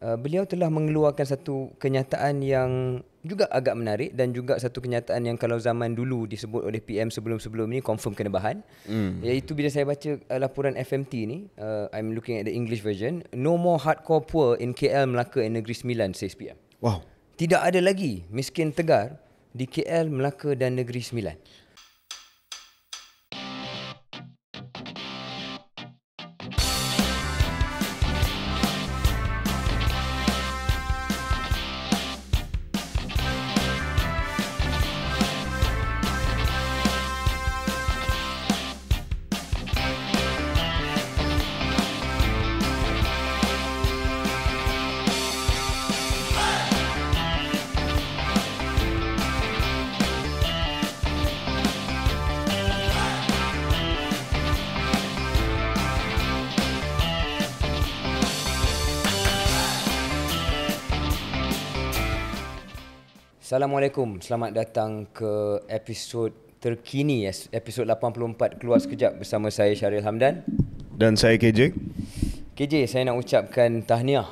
Uh, beliau telah mengeluarkan satu kenyataan yang juga agak menarik dan juga satu kenyataan yang kalau zaman dulu disebut oleh PM sebelum-sebelum ni confirm kena bahan mm. iaitu bila saya baca uh, laporan FMT ni uh, I'm looking at the English version no more hardcore poor in KL Melaka and Negeri Sembilan says PM wow tidak ada lagi miskin tegar di KL Melaka dan Negeri Sembilan Assalamualaikum. Selamat datang ke episod terkini episod 84 keluar sekejap bersama saya Syaril Hamdan dan saya KJ. KJ, saya nak ucapkan tahniah.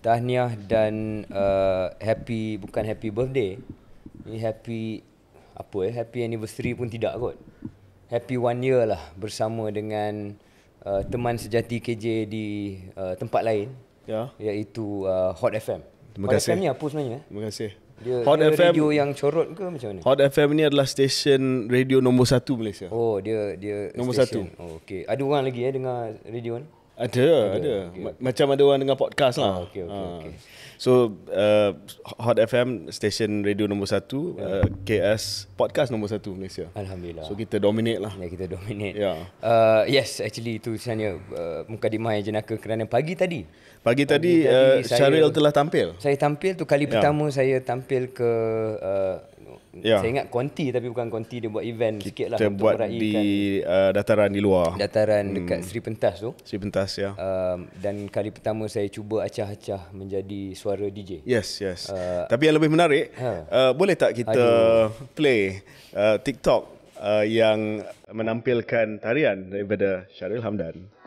Tahniah dan uh, happy bukan happy birthday. Ini happy apa eh? Happy anniversary pun tidak kot. Happy one year lah bersama dengan uh, teman sejati KJ di uh, tempat lain. Ya. Yeah. iaitu uh, Hot FM. Terima kasih. Hot FM ni apa sebenarnya? Eh? Terima kasih. Dia, Hot dia FM radio yang corot ke macam mana? Hot FM ni adalah stesen radio nombor satu Malaysia. Oh, dia dia nombor satu. Oh, okay. Ada orang lagi ya eh, dengar radio ni? Ada, ada. ada. Okay. Macam ada orang dengar podcast lah. Oh, okay, okay, ha. okay. So, uh, Hot FM stesen radio nombor satu, yeah. uh, KS podcast nombor satu Malaysia. Alhamdulillah. So, kita dominate lah. Ya, yeah, kita dominate. Yeah. Uh, yes, actually itu sebenarnya uh, muka dimai jenaka kerana pagi tadi. Pagi tadi, pagi tadi uh, Syaril saya, telah tampil. Saya tampil tu kali yeah. pertama saya tampil ke uh, eh, yeah. saya ingat Konti tapi bukan Konti dia buat event lah Kita sikitlah untuk buat di uh, dataran di luar. Dataran hmm. dekat Sri Pentas tu. Sri Pentas ya. Yeah. Um, uh, dan kali pertama saya cuba acah-acah menjadi suara DJ. Yes, yes. Uh, tapi yang lebih menarik, huh. Ha. uh, boleh tak kita Aduh. play uh, TikTok uh, yang menampilkan tarian daripada Syaril Hamdan?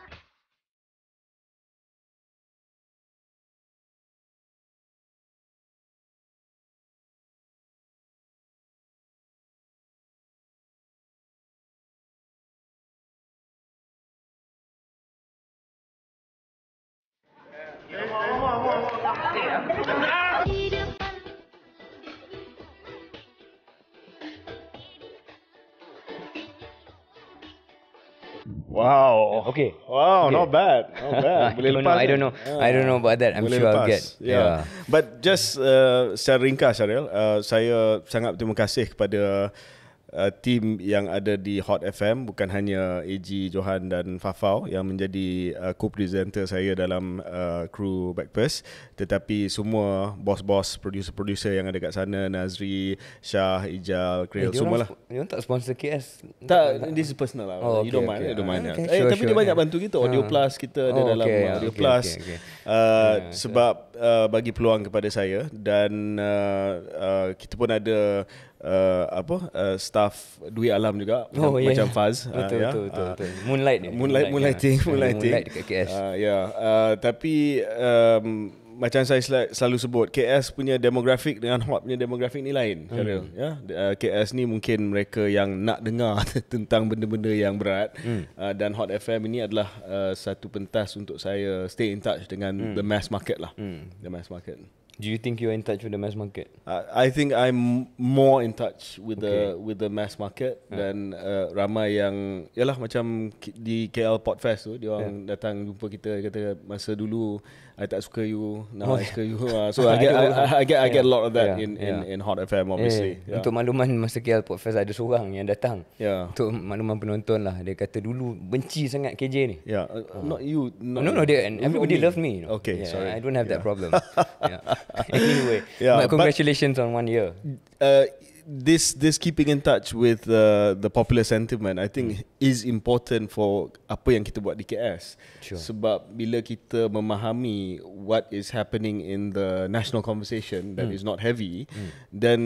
Wow. Okay. Wow, okay. not bad. Not bad. Boleh lepas. Eh? Know. I don't know. Yeah. I don't know about that. I'm Boleh sure lepas. I'll get. Yeah. yeah. But just uh, secara ringkas, Ariel, uh, saya sangat terima kasih kepada uh, uh, team yang ada di Hot FM bukan hanya AG Johan dan Fafau yang menjadi uh, co-presenter saya dalam uh, crew Backpass tetapi semua bos-bos producer-producer yang ada kat sana Nazri, Shah, Ijal, Kril eh, lah. Ya tak sponsor KS. Tak, ini this is personal lah. Oh, okay, you don't mind, okay. you don't mind. Okay, eh, sure, tapi sure, dia banyak yeah. bantu kita Audio ah. Plus kita ada oh, dalam okay, Audio okay, Plus. Okay, okay, Uh, yeah, sebab so. Uh, bagi peluang kepada saya dan uh, uh, kita pun ada uh, apa uh, staff Dwi Alam juga oh, macam, yeah. macam Faz uh, ya. betul, uh, betul, yeah. betul betul betul moonlight ni moonlight moonlighting moonlighting moonlight ya. dekat KS uh, yeah. uh, tapi um, macam saya sel- selalu sebut KS punya demografik dengan Hot punya demografik ni lain hmm. ya uh, KS ni mungkin mereka yang nak dengar tentang benda-benda yang berat hmm. uh, dan Hot FM ini adalah uh, satu pentas untuk saya stay in touch dengan hmm. the mass market lah hmm. the mass market do you think you are in touch with the mass market uh, i think i'm more in touch with okay. the with the mass market yeah. dan uh, ramai yang yalah macam di KL Podfest tu dia orang yeah. datang jumpa kita kata masa dulu I tak suka you now oh, I suka you uh, so I, get I, I get yeah. I get a lot of that yeah. in in yeah. in Hot FM obviously yeah. Yeah. untuk makluman masa KL Pop Fest ada seorang yang datang yeah. untuk makluman penonton lah dia kata dulu benci sangat KJ ni yeah uh, ah. not you not no no they, and everybody love me okay yeah, sorry I don't have yeah. that problem yeah. anyway yeah, but congratulations but, on one year uh, this this keeping in touch with uh, the popular sentiment I think hmm. is important for apa yang kita buat di KS sure. sebab bila kita memahami what is happening in the national conversation that hmm. is not heavy hmm. then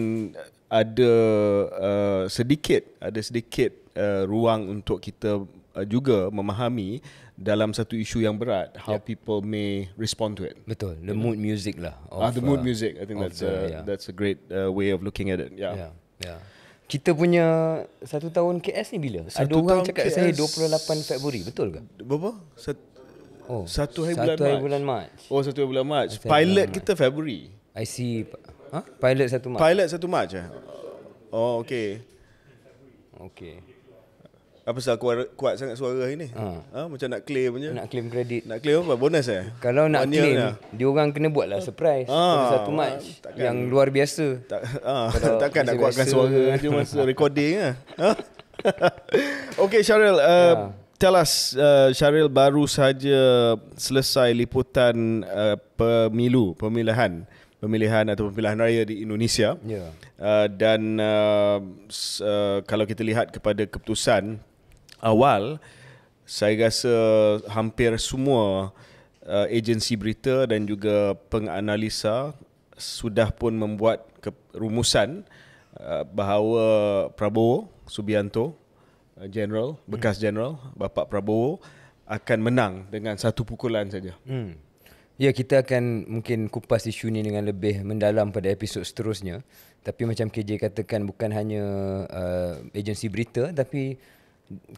ada uh, sedikit ada sedikit uh, ruang untuk kita Uh, juga memahami dalam satu isu yang berat how ya. people may respond to it. Betul, the yeah. mood music lah. Of, ah, the mood uh, music. I think that's the, a, yeah. that's a great uh, way of looking at it. Yeah. Yeah. yeah. Kita punya satu tahun KS ni bila? Satu Ada orang cakap KS saya 28 Februari, betul ke? Berapa? Sat oh, satu hari, satu bulan, hari bulan, Mac. Oh, satu hari bulan Mac. Satu Pilot kita Februari. I see. Ha? Pilot satu Mac. Pilot satu Mac eh? Oh, okay. Okay. Apa sebab kuat, kuat sangat suara hari ni? Ha. ha. macam nak claim punya. Nak claim kredit. Nak claim apa? Bonus eh? Kalau nak claim, dia orang kena buat lah surprise. Ha. satu match ah, takkan, yang luar biasa. Tak, ha. takkan nak kuatkan biasa. suara je masa recording lah. Ha? okay Syaril, uh, ha. tell us uh, Syaril baru saja selesai liputan uh, pemilu, pemilihan pemilihan atau pemilihan raya di Indonesia. Yeah. Uh, dan uh, uh, kalau kita lihat kepada keputusan awal saya rasa hampir semua uh, agensi berita dan juga penganalisa sudah pun membuat rumusan uh, bahawa Prabowo Subianto uh, general hmm. bekas general bapa Prabowo akan menang dengan satu pukulan saja. Hmm. Ya kita akan mungkin kupas isu ini dengan lebih mendalam pada episod seterusnya tapi macam KJ katakan bukan hanya uh, agensi berita tapi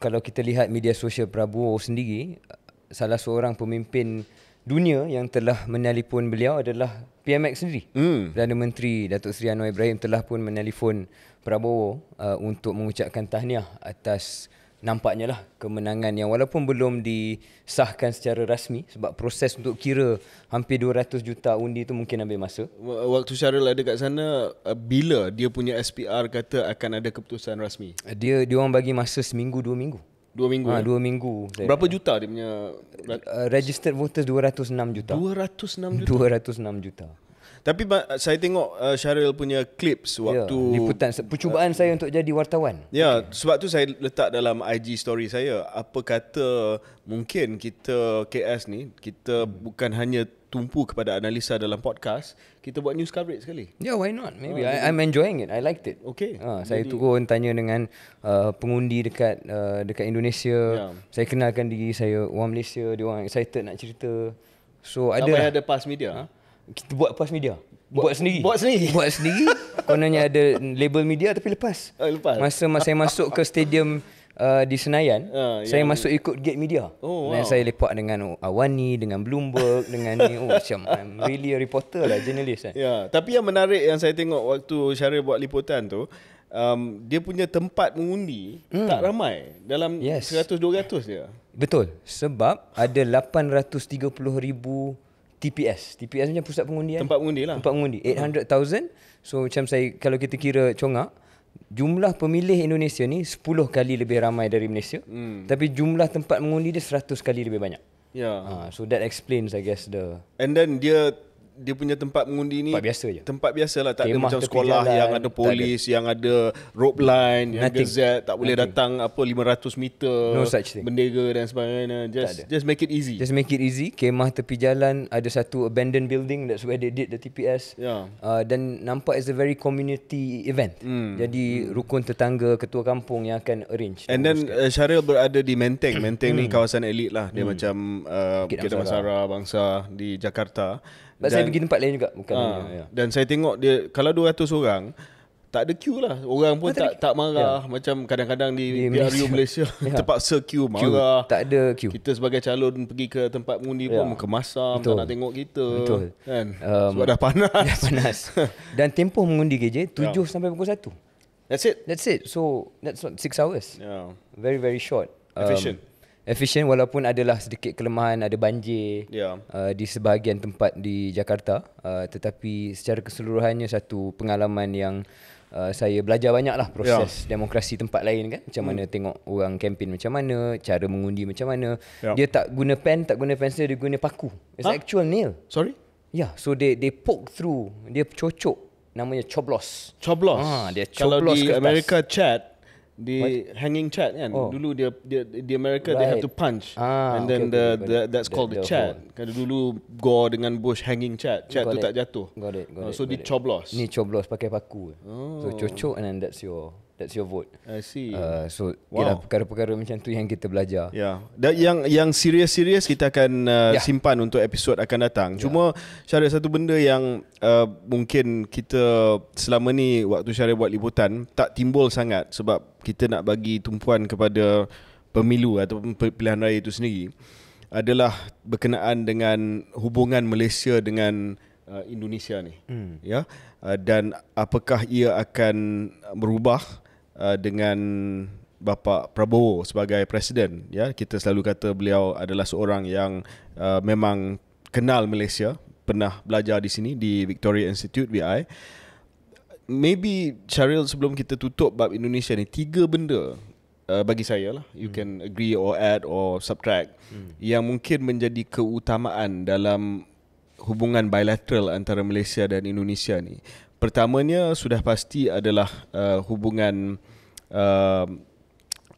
kalau kita lihat media sosial Prabowo sendiri salah seorang pemimpin dunia yang telah menelpon beliau adalah PMX sendiri. Mm. Perdana Menteri Datuk Seri Anwar Ibrahim telah pun menelpon Prabowo uh, untuk mengucapkan tahniah atas nampaknya lah kemenangan yang walaupun belum disahkan secara rasmi sebab proses untuk kira hampir 200 juta undi itu mungkin ambil masa. Waktu Syaril ada kat sana uh, bila dia punya SPR kata akan ada keputusan rasmi. Dia dia orang bagi masa seminggu dua minggu. Dua minggu. Ha, ya? dua minggu. Berapa saya, juta dia punya uh, registered voters 206 juta. 206 juta. 206 juta. 206 juta. Tapi saya tengok uh, Syaril punya clips ya, waktu yeah, liputan percubaan uh, saya untuk jadi wartawan. Ya, yeah, okay. sebab tu saya letak dalam IG story saya. Apa kata mungkin kita KS ni kita hmm. bukan hanya tumpu kepada analisa dalam podcast, kita buat news coverage sekali. Yeah, why not? Maybe oh, I, I'm enjoying it. I liked it. Okay. Uh, saya turun tanya dengan uh, pengundi dekat uh, dekat Indonesia. Yeah. Saya kenalkan diri saya orang Malaysia, dia orang excited nak cerita. So ada lah. ada pass media. Huh? Ha? kita buat puas media. Buat, buat sendiri. Buat sendiri. Buat sendiri. Kononnya ada label media tapi lepas. Oh, lepas. Masa masa saya masuk ke stadium uh, di Senayan, uh, saya yang... masuk ikut gate media. Oh, dan wow. saya lepak dengan oh, Awani, dengan Bloomberg, dengan ni. Oh, macam I'm really a reporter lah, journalist kan. Ya, yeah. tapi yang menarik yang saya tengok waktu Syara buat liputan tu, um, dia punya tempat mengundi hmm. tak ramai. Dalam yes. 100-200 je. Betul. Sebab ada 830 ribu TPS TPS macam pusat pengundian Tempat pengundi lah Tempat pengundi 800,000 ha. So macam saya Kalau kita kira congak Jumlah pemilih Indonesia ni 10 kali lebih ramai dari Malaysia hmm. Tapi jumlah tempat mengundi dia 100 kali lebih banyak Yeah. Ha, so that explains I guess the And then dia dia punya tempat mengundi ni tempat biasa je tempat biasa lah tak Kemah ada macam sekolah jalan, yang ada polis yang ada rope line Nothing. gazette tak boleh datang apa 500 meter no such thing. bendera dan sebagainya just just make it easy just make it easy kemah tepi jalan ada satu abandoned building that's where they did the TPS yeah. uh, dan nampak is a very community event mm. jadi mm. rukun tetangga ketua kampung yang akan arrange and then uh, Syaril berada di Menteng Menteng mm. ni hmm. kawasan elit lah dia mm. macam uh, Bukit Damansara Bangsa di Jakarta sebab saya pergi tempat lain juga bukan ha, Dan saya tengok dia kalau 200 orang tak ada queue lah. Orang pun oh, tak tak, tak marah ya. macam kadang-kadang di, di PRU Malaysia, Malaysia ya. terpaksa queue marah. Tak ada queue. Kita sebagai calon pergi ke tempat mengundi ya. pun muka Betul. tak nak tengok kita. Betul. Kan? Um, Sebab dah panas. Dah panas. dan tempoh mengundi KJ 7 ya. sampai pukul 1. That's it. That's it. So that's what 6 hours. Yeah. Very very short. Um, Efficient efficient walaupun adalah sedikit kelemahan ada banjir yeah. uh, di sebahagian tempat di Jakarta uh, tetapi secara keseluruhannya satu pengalaman yang uh, saya belajar banyaklah ya. proses yeah. demokrasi tempat lain kan macam mana mm. tengok orang kempen macam mana cara mengundi macam mana yeah. dia tak guna pen tak guna pensel dia guna paku it's huh? actual nail sorry yeah so they they poke through dia cocok namanya coblos coblos ha ah, dia coblos kalau di kertas. America chat the What? hanging chat kan oh. dulu dia dia di America right. they have to punch ah, and then okay, the, okay. the that's called the, the, the chat kan dulu Gore dengan Bush hanging chat chat got tu it. tak jatuh got it, got uh, so got di it. coblos ni coblos pakai paku oh. so cocok and then that's your That's your vote. I see. Uh, so, wow. ialah perkara-perkara macam tu yang kita belajar. Ya. Yeah. Yang yang serius-serius kita akan uh, yeah. simpan untuk episod akan datang. Yeah. Cuma Syara satu benda yang uh, mungkin kita selama ni waktu Syara buat liputan tak timbul sangat sebab kita nak bagi tumpuan kepada pemilu atau pilihan raya itu sendiri adalah berkenaan dengan hubungan Malaysia dengan uh, Indonesia ni. Hmm. Ya. Uh, dan apakah ia akan berubah Uh, dengan bapa Prabowo sebagai presiden ya kita selalu kata beliau adalah seorang yang uh, memang kenal Malaysia pernah belajar di sini di Victoria Institute VI maybe Charil sebelum kita tutup bab Indonesia ni tiga benda uh, bagi saya lah you hmm. can agree or add or subtract hmm. yang mungkin menjadi keutamaan dalam hubungan bilateral antara Malaysia dan Indonesia ni pertamanya sudah pasti adalah uh, hubungan uh,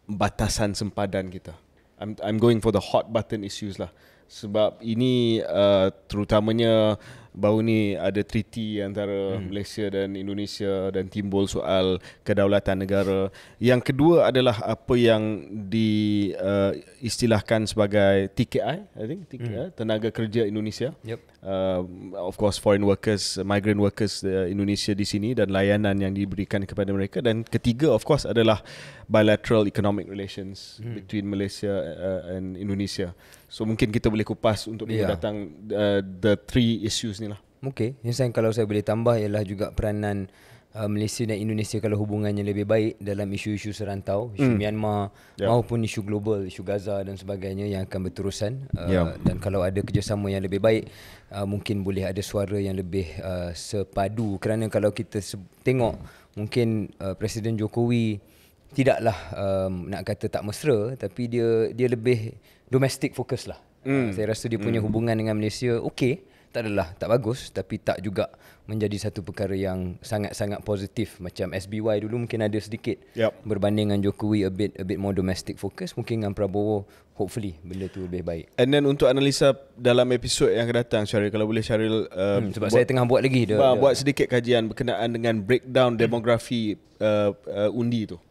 batasan sempadan kita. I'm I'm going for the hot button issues lah. Sebab ini uh, terutamanya uh, baru ni ada treaty antara hmm. Malaysia dan Indonesia dan timbul soal kedaulatan negara. Yang kedua adalah apa yang diistilahkan uh, sebagai TKI, I think TKI, hmm. tenaga kerja Indonesia. Yep. Uh, of course foreign workers, migrant workers uh, Indonesia di sini dan layanan yang diberikan kepada mereka dan ketiga of course adalah uh, bilateral economic relations hmm. between Malaysia uh, and Indonesia. So mungkin kita boleh kupas untuk yeah. datang uh, the three issues ni lah. Okay, yang saya kalau saya boleh tambah ialah juga peranan uh, Malaysia dan Indonesia kalau hubungannya lebih baik dalam isu-isu serantau, isu hmm. Myanmar yeah. maupun isu global, isu Gaza dan sebagainya yang akan berterusan. Uh, yeah. Dan kalau ada kerjasama yang lebih baik, uh, mungkin boleh ada suara yang lebih uh, sepadu. Kerana kalau kita se- tengok mungkin uh, Presiden Jokowi tidaklah um, nak kata tak mesra tapi dia dia lebih domestic focus lah. Mm. Saya rasa dia punya mm. hubungan dengan Malaysia okey, tak adalah tak bagus tapi tak juga menjadi satu perkara yang sangat-sangat positif macam SBY dulu mungkin ada sedikit yep. berbanding dengan Jokowi a bit a bit more domestic focus mungkin dengan Prabowo hopefully benda tu lebih baik. And then untuk analisa dalam episod yang akan datang Syaril kalau boleh Syaril uh, hmm, sebab buat, saya tengah buat lagi dia, buat dia. sedikit kajian berkenaan dengan breakdown demografi uh, uh, undi tu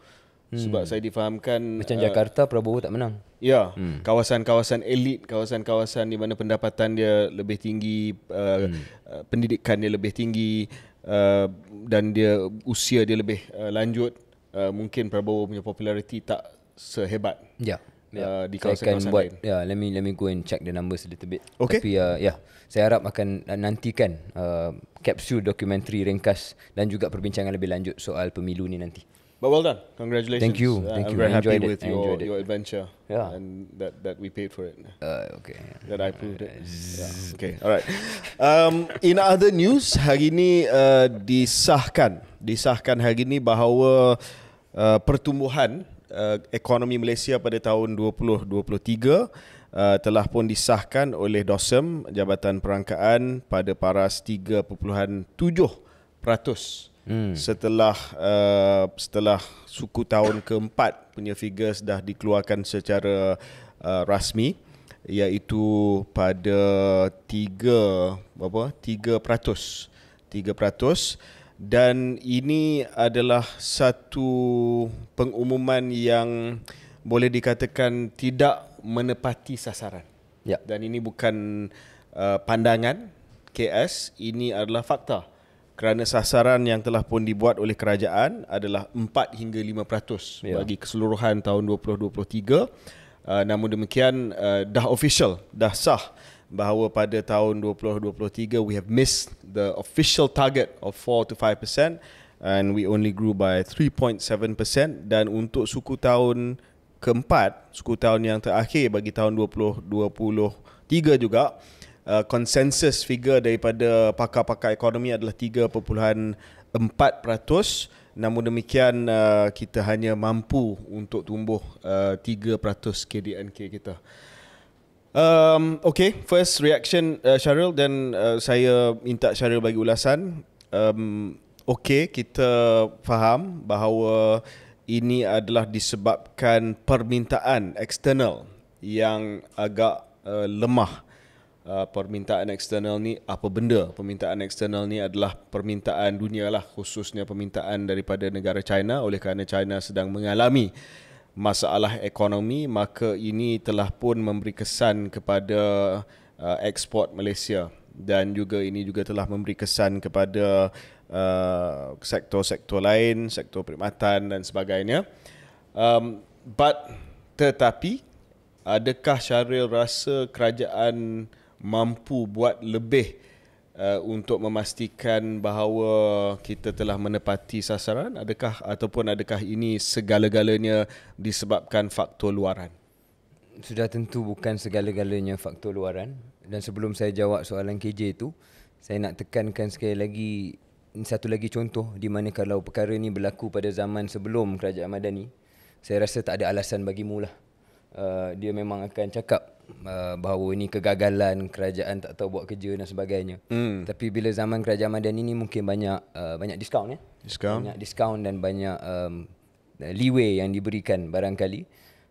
hmm. sebab saya difahamkan macam uh, Jakarta Prabowo tak menang. Ya, hmm. kawasan-kawasan elit, kawasan-kawasan di mana pendapatan dia lebih tinggi, uh, hmm. Uh, pendidikan dia lebih tinggi uh, dan dia usia dia lebih uh, lanjut, uh, mungkin Prabowo punya populariti tak sehebat. Ya. Uh, ya, di kawasan saya akan buat. Lain. Ya, let me let me go and check the numbers a little bit. Okay. Tapi uh, ya, saya harap akan uh, nantikan uh, capsule dokumentari ringkas dan juga perbincangan lebih lanjut soal pemilu ni nanti. But well done. Congratulations. Thank you. Uh, Thank uh, I'm you. very I happy with your, your adventure. Yeah. And that, that we paid for it. Uh, okay. That I proved it. Uh, yeah. Okay. All right. um, in other news, hari ini uh, disahkan. Disahkan hari ini bahawa uh, pertumbuhan uh, ekonomi Malaysia pada tahun 2023 uh, telah pun disahkan oleh DOSEM, Jabatan Perangkaan pada paras 3.7% hmm. setelah uh, setelah suku tahun keempat punya figures dah dikeluarkan secara uh, rasmi iaitu pada 3 berapa 3% 3% dan ini adalah satu pengumuman yang boleh dikatakan tidak menepati sasaran. Ya. Dan ini bukan uh, pandangan KS, ini adalah fakta kerana sasaran yang telah pun dibuat oleh kerajaan adalah 4 hingga 5% yeah. bagi keseluruhan tahun 2023. Uh, namun demikian uh, dah official, dah sah bahawa pada tahun 2023 we have missed the official target of 4 to 5% and we only grew by 3.7% dan untuk suku tahun keempat, suku tahun yang terakhir bagi tahun 2023 juga Uh, consensus figure daripada pakar-pakar ekonomi adalah 3.4% namun demikian uh, kita hanya mampu untuk tumbuh uh, 3% KDNK kita. Um okay first reaction uh, Cheryl dan uh, saya minta Cheryl bagi ulasan. Um okay kita faham bahawa ini adalah disebabkan permintaan eksternal yang agak uh, lemah. Eh, permintaan eksternal ni apa benda permintaan eksternal ni adalah permintaan dunia lah khususnya permintaan daripada negara China oleh kerana China sedang mengalami masalah ekonomi maka ini telah pun memberi kesan kepada uh, eh, ekspor Malaysia dan juga ini juga telah memberi kesan kepada uh, sektor-sektor lain sektor perkhidmatan dan sebagainya um, but tetapi adakah Syaril rasa kerajaan mampu buat lebih Uh, untuk memastikan bahawa kita telah menepati sasaran adakah ataupun adakah ini segala-galanya disebabkan faktor luaran sudah tentu bukan segala-galanya faktor luaran dan sebelum saya jawab soalan KJ itu saya nak tekankan sekali lagi satu lagi contoh di mana kalau perkara ini berlaku pada zaman sebelum kerajaan Madani saya rasa tak ada alasan bagimulah uh, dia memang akan cakap Uh, bahawa ini kegagalan kerajaan tak tahu buat kerja dan sebagainya. Hmm. Tapi bila zaman kerajaan Madani ini mungkin banyak uh, banyak diskaun ya. Diskaun. Banyak diskaun dan banyak um, leeway yang diberikan barangkali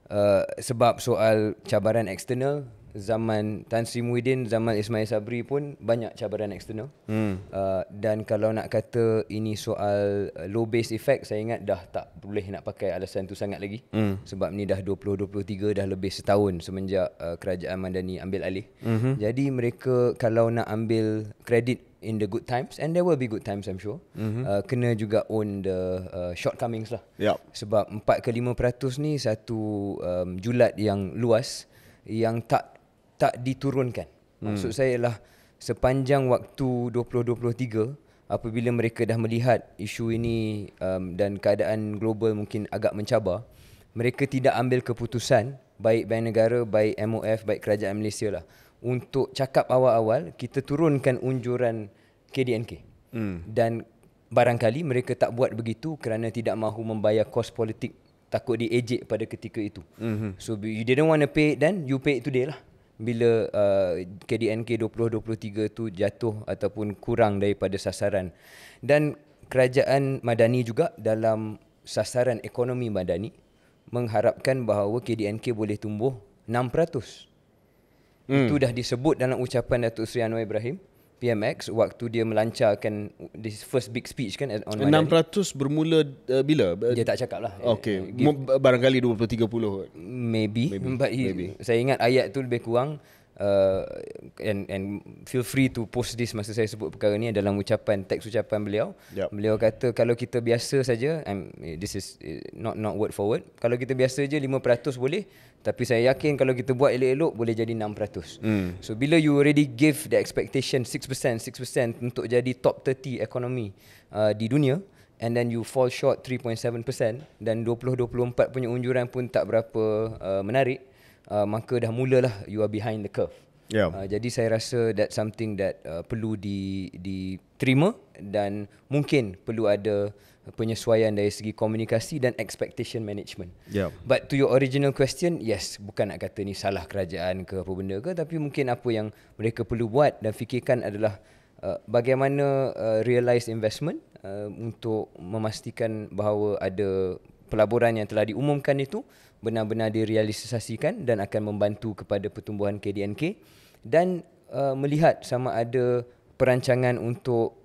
uh, sebab soal cabaran eksternal zaman Tan Sri Muhyiddin, zaman Ismail Sabri pun banyak cabaran eksternal. Hmm. Uh, dan kalau nak kata ini soal uh, low base effect, saya ingat dah tak boleh nak pakai alasan tu sangat lagi. Hmm. Sebab ni dah 2023, dah lebih setahun semenjak uh, kerajaan Mandani ambil alih. Mm-hmm. Jadi mereka kalau nak ambil kredit in the good times, and there will be good times I'm sure, mm-hmm. uh, kena juga own the uh, shortcomings lah. Yep. Sebab 4 ke 5% ni satu um, julat yang luas yang tak tak diturunkan. Hmm. Maksud saya ialah sepanjang waktu 2023 apabila mereka dah melihat isu ini um, dan keadaan global mungkin agak mencabar, mereka tidak ambil keputusan baik bank negara, baik MOF, baik kerajaan Malaysia lah untuk cakap awal-awal kita turunkan unjuran KDNK. Hmm. Dan barangkali mereka tak buat begitu kerana tidak mahu membayar kos politik takut diejek pada ketika itu. Mm-hmm. So you didn't want to pay then you pay it today lah bila uh, KDNK 2023 tu jatuh ataupun kurang daripada sasaran dan kerajaan madani juga dalam sasaran ekonomi madani mengharapkan bahawa KDNK boleh tumbuh 6%. Hmm. Itu dah disebut dalam ucapan Datuk Seri Anwar Ibrahim PMX waktu dia melancarkan this first big speech kan on 600 Mandari. bermula uh, bila uh, dia tak cakap lah okay. Give, barangkali 20 30 maybe, maybe. But he, maybe. saya ingat ayat tu lebih kurang uh, and and feel free to post this masa saya sebut perkara ni dalam ucapan teks ucapan beliau. Yep. Beliau kata kalau kita biasa saja I'm, this is eh, not not word for word. Kalau kita biasa je 5% boleh tapi saya yakin kalau kita buat elok-elok boleh jadi 6%. Mm. So bila you already give the expectation 6% 6% untuk jadi top 30 economy uh, di dunia and then you fall short 3.7% dan 2024 punya unjuran pun tak berapa uh, menarik uh, maka dah mulalah you are behind the curve. Yeah. Uh, jadi saya rasa that something that uh, perlu di diterima dan mungkin perlu ada penyesuaian dari segi komunikasi dan expectation management. Yeah. But to your original question, yes, bukan nak kata ni salah kerajaan ke apa benda ke tapi mungkin apa yang mereka perlu buat dan fikirkan adalah uh, bagaimana uh, realize investment uh, untuk memastikan bahawa ada pelaburan yang telah diumumkan itu benar-benar direalisasikan dan akan membantu kepada pertumbuhan KDNK dan uh, melihat sama ada perancangan untuk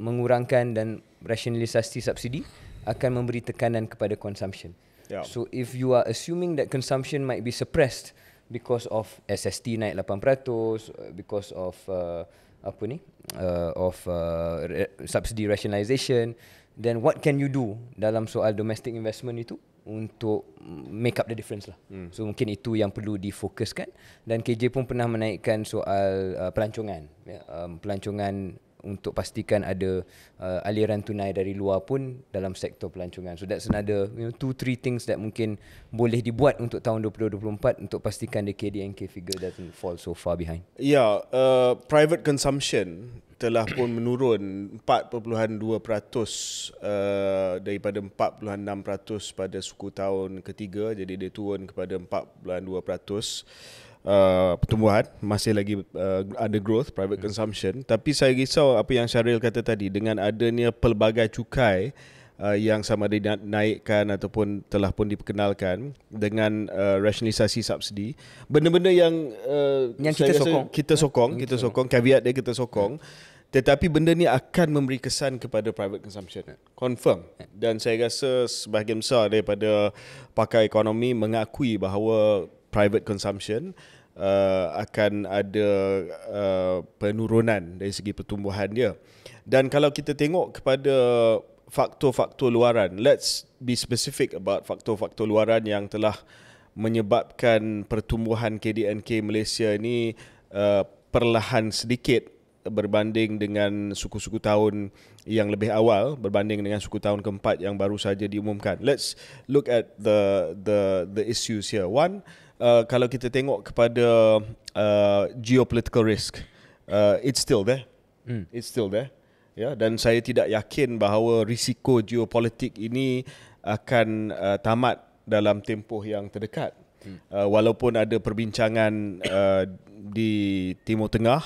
mengurangkan dan rasionalisasi subsidi akan memberi tekanan kepada consumption. Yeah. So if you are assuming that consumption might be suppressed because of SST naik 8% because of uh, apa ni uh, of uh, re- subsidy rationalization then what can you do dalam soal domestic investment itu untuk make up the difference lah. Hmm. So mungkin itu yang perlu difokuskan dan KJ pun pernah menaikkan soal uh, pelancongan. Ya, um, pelancongan untuk pastikan ada uh, aliran tunai dari luar pun dalam sektor pelancongan. So that's another you know, two three things that mungkin boleh dibuat untuk tahun 2024 untuk pastikan the KDNK figure doesn't fall so far behind. Yeah, uh, private consumption telah pun menurun 4.2% uh, daripada 46% pada suku tahun ketiga jadi dia turun kepada 4.2% uh, pertumbuhan masih lagi uh, ada growth private yeah. consumption tapi saya risau apa yang Syaril kata tadi dengan adanya pelbagai cukai uh, yang sama ada dinaikkan ataupun telah pun diperkenalkan dengan uh, rasionalisasi subsidi benda-benda yang uh, yang ya. kita sokong kita sokong kita sokong caveat dia kita ya. sokong Tetapi benda ni akan memberi kesan kepada private consumption. Ya. Confirm. Dan saya rasa sebahagian besar daripada pakar ekonomi mengakui bahawa private consumption uh, akan ada uh, penurunan dari segi pertumbuhan dia. Dan kalau kita tengok kepada faktor-faktor luaran, let's be specific about faktor-faktor luaran yang telah menyebabkan pertumbuhan KDNK Malaysia ini uh, perlahan sedikit berbanding dengan suku-suku tahun yang lebih awal berbanding dengan suku tahun keempat yang baru saja diumumkan. Let's look at the the the issues here. One, Uh, kalau kita tengok kepada uh, geopolitical risk, uh, it's still there. Hmm. It's still there. Ya, yeah, dan saya tidak yakin bahawa risiko geopolitik ini akan uh, tamat dalam tempoh yang terdekat. Hmm. Uh, walaupun ada perbincangan uh, di Timur Tengah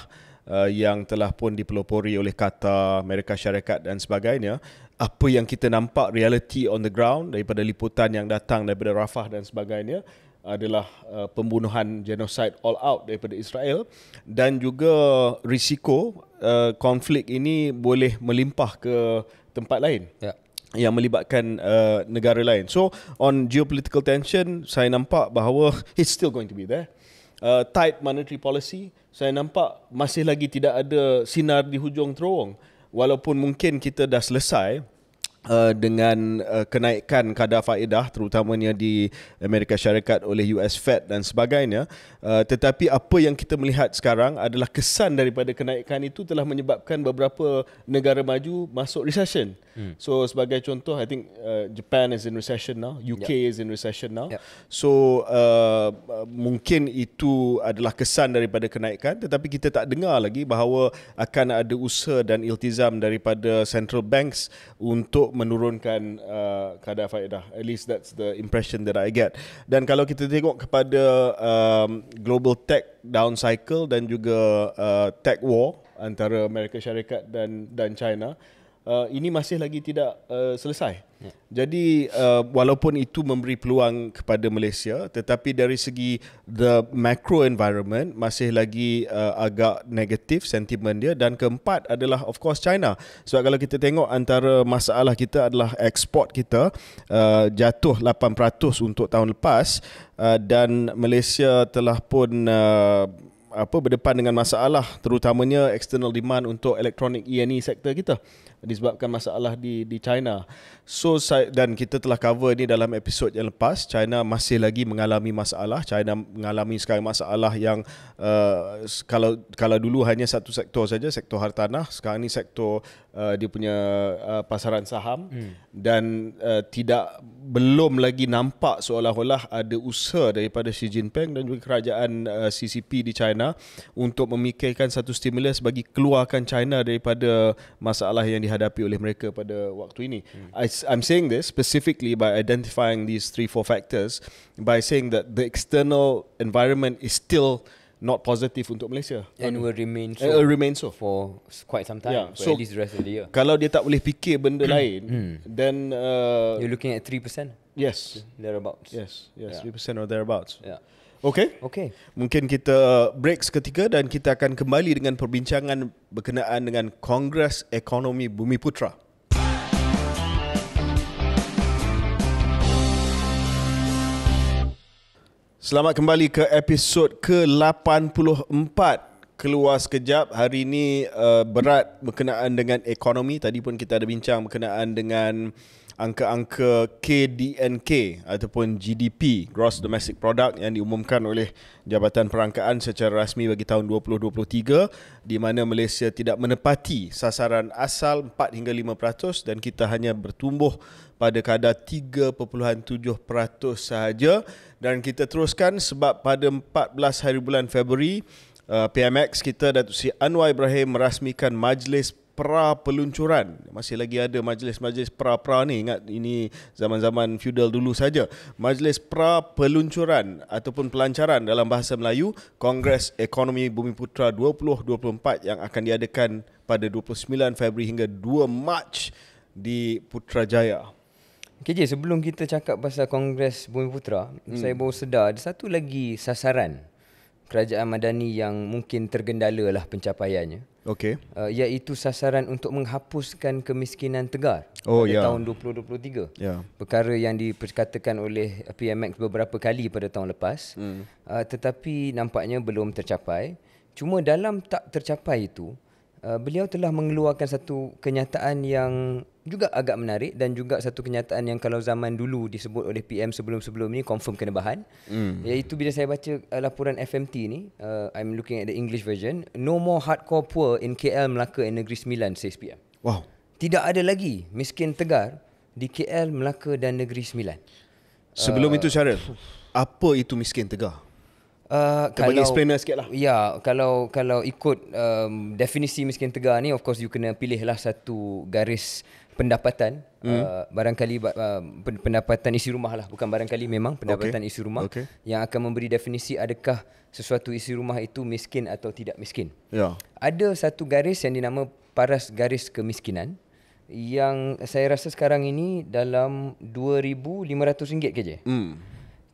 uh, yang telah pun dipelopori oleh Kata, Amerika Syarikat dan sebagainya, apa yang kita nampak reality on the ground daripada liputan yang datang daripada Rafah dan sebagainya, adalah uh, pembunuhan genocide all out daripada Israel dan juga risiko uh, konflik ini boleh melimpah ke tempat lain ya. yang melibatkan uh, negara lain. So on geopolitical tension saya nampak bahawa it's still going to be there. Uh, tight monetary policy saya nampak masih lagi tidak ada sinar di hujung terowong walaupun mungkin kita dah selesai Uh, dengan uh, kenaikan kadar faedah terutamanya di Amerika Syarikat oleh US Fed dan sebagainya uh, tetapi apa yang kita melihat sekarang adalah kesan daripada kenaikan itu telah menyebabkan beberapa negara maju masuk recession hmm. so sebagai contoh i think uh, Japan is in recession now UK yep. is in recession now yep. so uh, uh, mungkin itu adalah kesan daripada kenaikan tetapi kita tak dengar lagi bahawa akan ada usaha dan iltizam daripada central banks untuk menurunkan uh, kadar faedah. At least that's the impression that I get. Dan kalau kita tengok kepada um, global tech down cycle dan juga uh, tech war antara Amerika Syarikat dan dan China, uh, ini masih lagi tidak uh, selesai. Yeah. Jadi uh, walaupun itu memberi peluang kepada Malaysia tetapi dari segi the macro environment masih lagi uh, agak negatif sentimen dia dan keempat adalah of course China. Sebab kalau kita tengok antara masalah kita adalah ekspor kita uh, jatuh 8% untuk tahun lepas uh, dan Malaysia telah pun uh, apa berdepan dengan masalah terutamanya external demand untuk elektronik E&E sektor kita disebabkan masalah di di China. So dan kita telah cover ini dalam episod yang lepas, China masih lagi mengalami masalah. China mengalami sekarang masalah yang uh, kalau kalau dulu hanya satu sektor saja, sektor hartanah, sekarang ini sektor uh, dia punya uh, pasaran saham hmm. dan uh, tidak belum lagi nampak seolah-olah ada usaha daripada Xi Jinping dan juga kerajaan uh, CCP di China untuk memikirkan satu stimulus bagi keluarkan China daripada masalah yang di dihadapi oleh mereka pada waktu ini. Hmm. I, I'm saying this specifically by identifying these three four factors by saying that the external environment is still not positive untuk Malaysia and will remain so. It will remain so for quite some time yeah. for so, at least the rest of the year. Kalau dia tak boleh fikir benda hmm. lain hmm. then uh, you're looking at 3% yes thereabouts. Yes, yes, yeah. 3% or thereabouts. Yeah. Okay. Okay. Mungkin kita uh, break seketika dan kita akan kembali dengan perbincangan berkenaan dengan Kongres Ekonomi Bumi Putra. Selamat kembali ke episod ke-84 keluar sekejap hari ini uh, berat berkenaan dengan ekonomi tadi pun kita ada bincang berkenaan dengan angka-angka KDNK ataupun GDP Gross Domestic Product yang diumumkan oleh Jabatan Perangkaan secara rasmi bagi tahun 2023 di mana Malaysia tidak menepati sasaran asal 4 hingga 5% dan kita hanya bertumbuh pada kadar 3.7% sahaja dan kita teruskan sebab pada 14 hari bulan Februari uh, PMX kita Datuk Si Anwar Ibrahim merasmikan Majlis pra-peluncuran. Masih lagi ada majlis-majlis pra-pra ni. Ingat ini zaman-zaman feudal dulu saja. Majlis pra-peluncuran ataupun pelancaran dalam bahasa Melayu Kongres Ekonomi Bumi Putra 2024 yang akan diadakan pada 29 Februari hingga 2 Mac di Putrajaya. Okay KJ, sebelum kita cakap pasal Kongres Bumi Putra, hmm. saya baru sedar ada satu lagi sasaran kerajaan madani yang mungkin tergendala lah pencapaiannya. Okey. Uh, iaitu sasaran untuk menghapuskan kemiskinan tegar oh, pada yeah. tahun 2023. Yeah. Perkara yang diperkatakan oleh PMX beberapa kali pada tahun lepas. Mm. Uh, tetapi nampaknya belum tercapai. Cuma dalam tak tercapai itu, Uh, beliau telah mengeluarkan satu kenyataan yang juga agak menarik dan juga satu kenyataan yang kalau zaman dulu disebut oleh PM sebelum-sebelum ni confirm kena bahan mm. iaitu bila saya baca uh, laporan FMT ni uh, I'm looking at the English version no more hardcore poor in KL Melaka and Negeri Sembilan says PM wow tidak ada lagi miskin tegar di KL Melaka dan Negeri Sembilan sebelum uh, itu Syarif apa itu miskin tegar Uh, kalau, bagi explainer sikit lah. Ya, kalau kalau ikut um, definisi miskin tegar ni, of course you kena pilih lah satu garis pendapatan. Hmm. Uh, barangkali uh, pendapatan isi rumah lah. Bukan barangkali memang pendapatan okay. isi rumah. Okay. Yang akan memberi definisi adakah sesuatu isi rumah itu miskin atau tidak miskin. Ya. Ada satu garis yang dinama paras garis kemiskinan yang saya rasa sekarang ini dalam RM2,500 ke je. Hmm.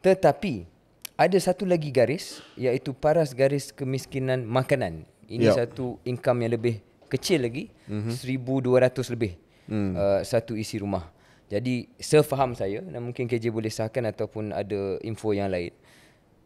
Tetapi ada satu lagi garis iaitu paras garis kemiskinan makanan. Ini yep. satu income yang lebih kecil lagi mm-hmm. 1200 lebih mm. uh, satu isi rumah. Jadi sefaham saya dan mungkin KJ boleh sahkan ataupun ada info yang lain.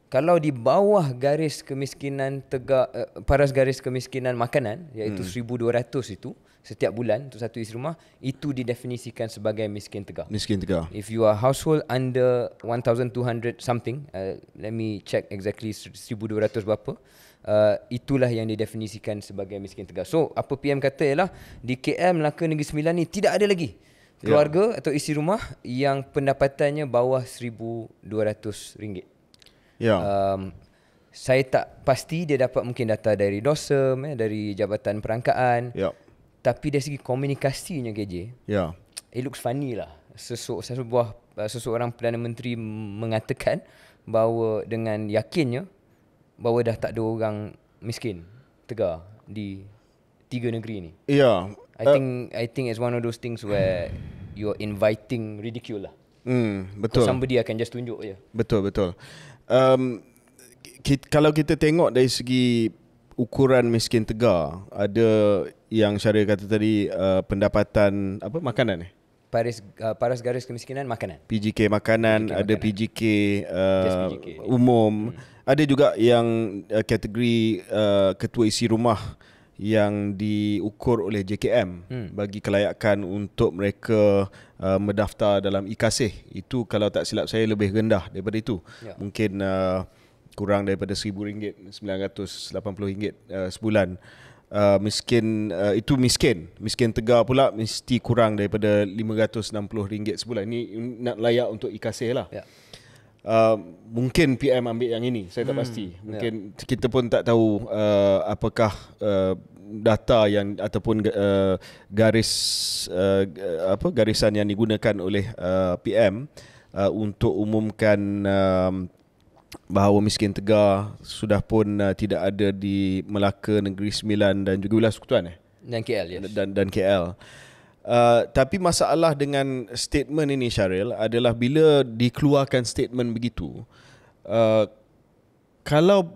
Kalau di bawah garis kemiskinan tegak uh, paras garis kemiskinan makanan iaitu mm. 1200 itu setiap bulan untuk satu isi rumah itu didefinisikan sebagai miskin tegar. Miskin tegar. If you are household under 1200 something, uh, let me check exactly 1200 berapa. Uh, itulah yang didefinisikan sebagai miskin tegar. So, apa PM kata ialah di KL Melaka Negeri Sembilan ni tidak ada lagi keluarga yeah. atau isi rumah yang pendapatannya bawah RM1200. Ya. Yeah. Um, saya tak pasti dia dapat mungkin data dari DOSM, ya, eh, dari Jabatan Perangkaan. Ya. Tapi dari segi komunikasinya KJ yeah. It looks funny lah Sesu, eh, sesuatu orang Perdana Menteri mengatakan Bahawa dengan yakinnya Bahawa dah tak ada orang miskin Tegar di tiga negeri ni yeah. I uh, think I think it's one of those things where You're inviting ridicule lah Hmm, betul. Kau somebody akan just tunjuk je. Betul, betul. Um, kita, kalau kita tengok dari segi ukuran miskin tegar, ada yang Syara kata tadi uh, pendapatan apa makanan ni? Eh? Paris uh, Paris garis kemiskinan makanan. PJK makanan, PGK ada makanan. PGK, uh, PGK umum, hmm. ada juga yang uh, kategori uh, ketua isi rumah yang diukur oleh JKM hmm. bagi kelayakan untuk mereka uh, mendaftar dalam IKASIH. Itu kalau tak silap saya lebih rendah daripada itu. Ya. Mungkin uh, kurang daripada RM1,000, RM980 uh, sebulan uh, miskin uh, itu miskin miskin tegar pula mesti kurang daripada RM560 sebulan Ini nak layak untuk ikasih lah ya uh, mungkin PM ambil yang ini saya tak hmm. pasti ya. mungkin ya. kita pun tak tahu uh, apakah uh, data yang ataupun uh, garis uh, apa garisan yang digunakan oleh uh, PM uh, untuk umumkan uh, bahawa miskin tegar sudah pun uh, tidak ada di Melaka negeri Sembilan dan juga wilayah sekutuan eh dan KL yes. dan dan KL Uh, tapi masalah dengan statement ini Syaril adalah bila dikeluarkan statement begitu uh, kalau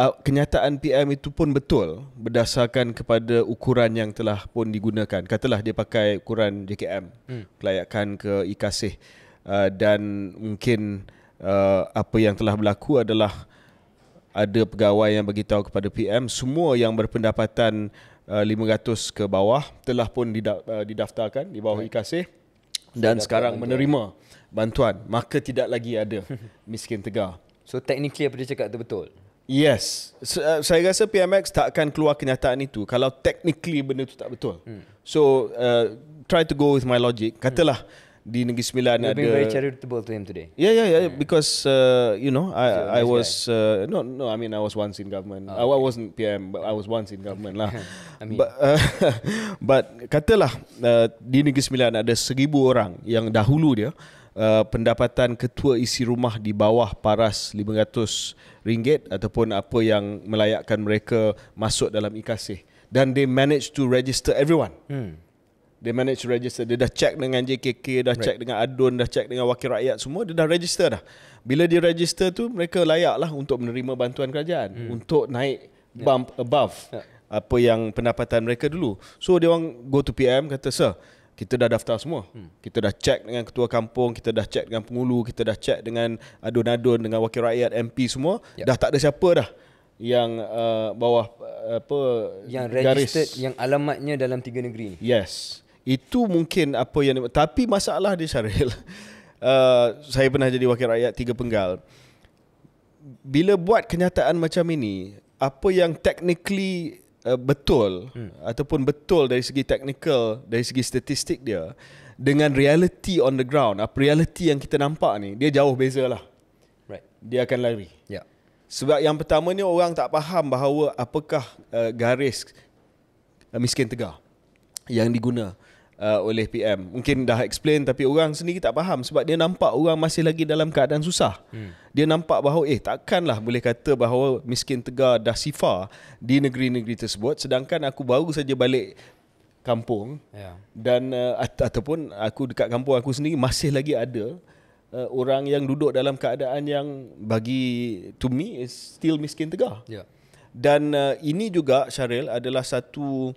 uh, kenyataan PM itu pun betul berdasarkan kepada ukuran yang telah pun digunakan katalah dia pakai ukuran JKM hmm. kelayakan ke ikasih uh, dan mungkin Uh, apa yang telah berlaku adalah ada pegawai yang beritahu kepada PM semua yang berpendapatan uh, 500 ke bawah telah pun didaf- uh, didaftarkan di bawah ikasih ya. dan sekarang bantuan. menerima bantuan maka tidak lagi ada miskin tegar so technically apa dia cakap tu betul yes uh, saya rasa PMX tak akan keluar kenyataan itu kalau technically benda itu tak betul hmm. so uh, try to go with my logic katalah hmm di Negeri Sembilan You've ada. Been very charitable to him today. Yeah, yeah, yeah. yeah. Because uh, you know, I so I nice was uh, no, no. I mean, I was once in government. Oh, okay. I wasn't PM, but I was once in government lah. I mean. But, uh, but katalah uh, di Negeri Sembilan ada seribu orang yang dahulu dia. Uh, pendapatan ketua isi rumah di bawah paras RM500 ataupun apa yang melayakkan mereka masuk dalam ikasih dan they manage to register everyone hmm. Dia manage to register Dia dah check dengan JKK Dah right. check dengan ADUN Dah check dengan wakil rakyat semua Dia dah register dah Bila dia register tu Mereka layak lah Untuk menerima bantuan kerajaan hmm. Untuk naik Bump yeah. above yeah. Apa yang pendapatan mereka dulu So dia orang Go to PM Kata sir kita dah daftar semua. Hmm. Kita dah check dengan ketua kampung, kita dah check dengan pengulu, kita dah check dengan adun-adun dengan wakil rakyat MP semua. Yep. Dah tak ada siapa dah yang uh, bawah uh, apa yang garis. yang alamatnya dalam tiga negeri ni. Yes. Itu mungkin apa yang tapi masalah dia Syaril. Uh, saya pernah jadi wakil rakyat tiga penggal. Bila buat kenyataan macam ini, apa yang technically uh, betul hmm. ataupun betul dari segi technical, dari segi statistik dia dengan reality on the ground, apa reality yang kita nampak ni, dia jauh bezalah. Right. Dia akan lari. Yeah. Sebab yang pertama ni orang tak faham bahawa apakah uh, garis uh, miskin tegar yang diguna uh, oleh PM. Mungkin dah explain tapi orang sendiri tak faham sebab dia nampak orang masih lagi dalam keadaan susah. Hmm. Dia nampak bahawa eh takkanlah boleh kata bahawa miskin tegar dah sifar di negeri-negeri tersebut sedangkan aku baru saja balik kampung yeah. dan uh, ataupun aku dekat kampung aku sendiri masih lagi ada uh, orang yang duduk dalam keadaan yang bagi to me is still miskin tegar. Yeah. Dan uh, ini juga Syaril adalah satu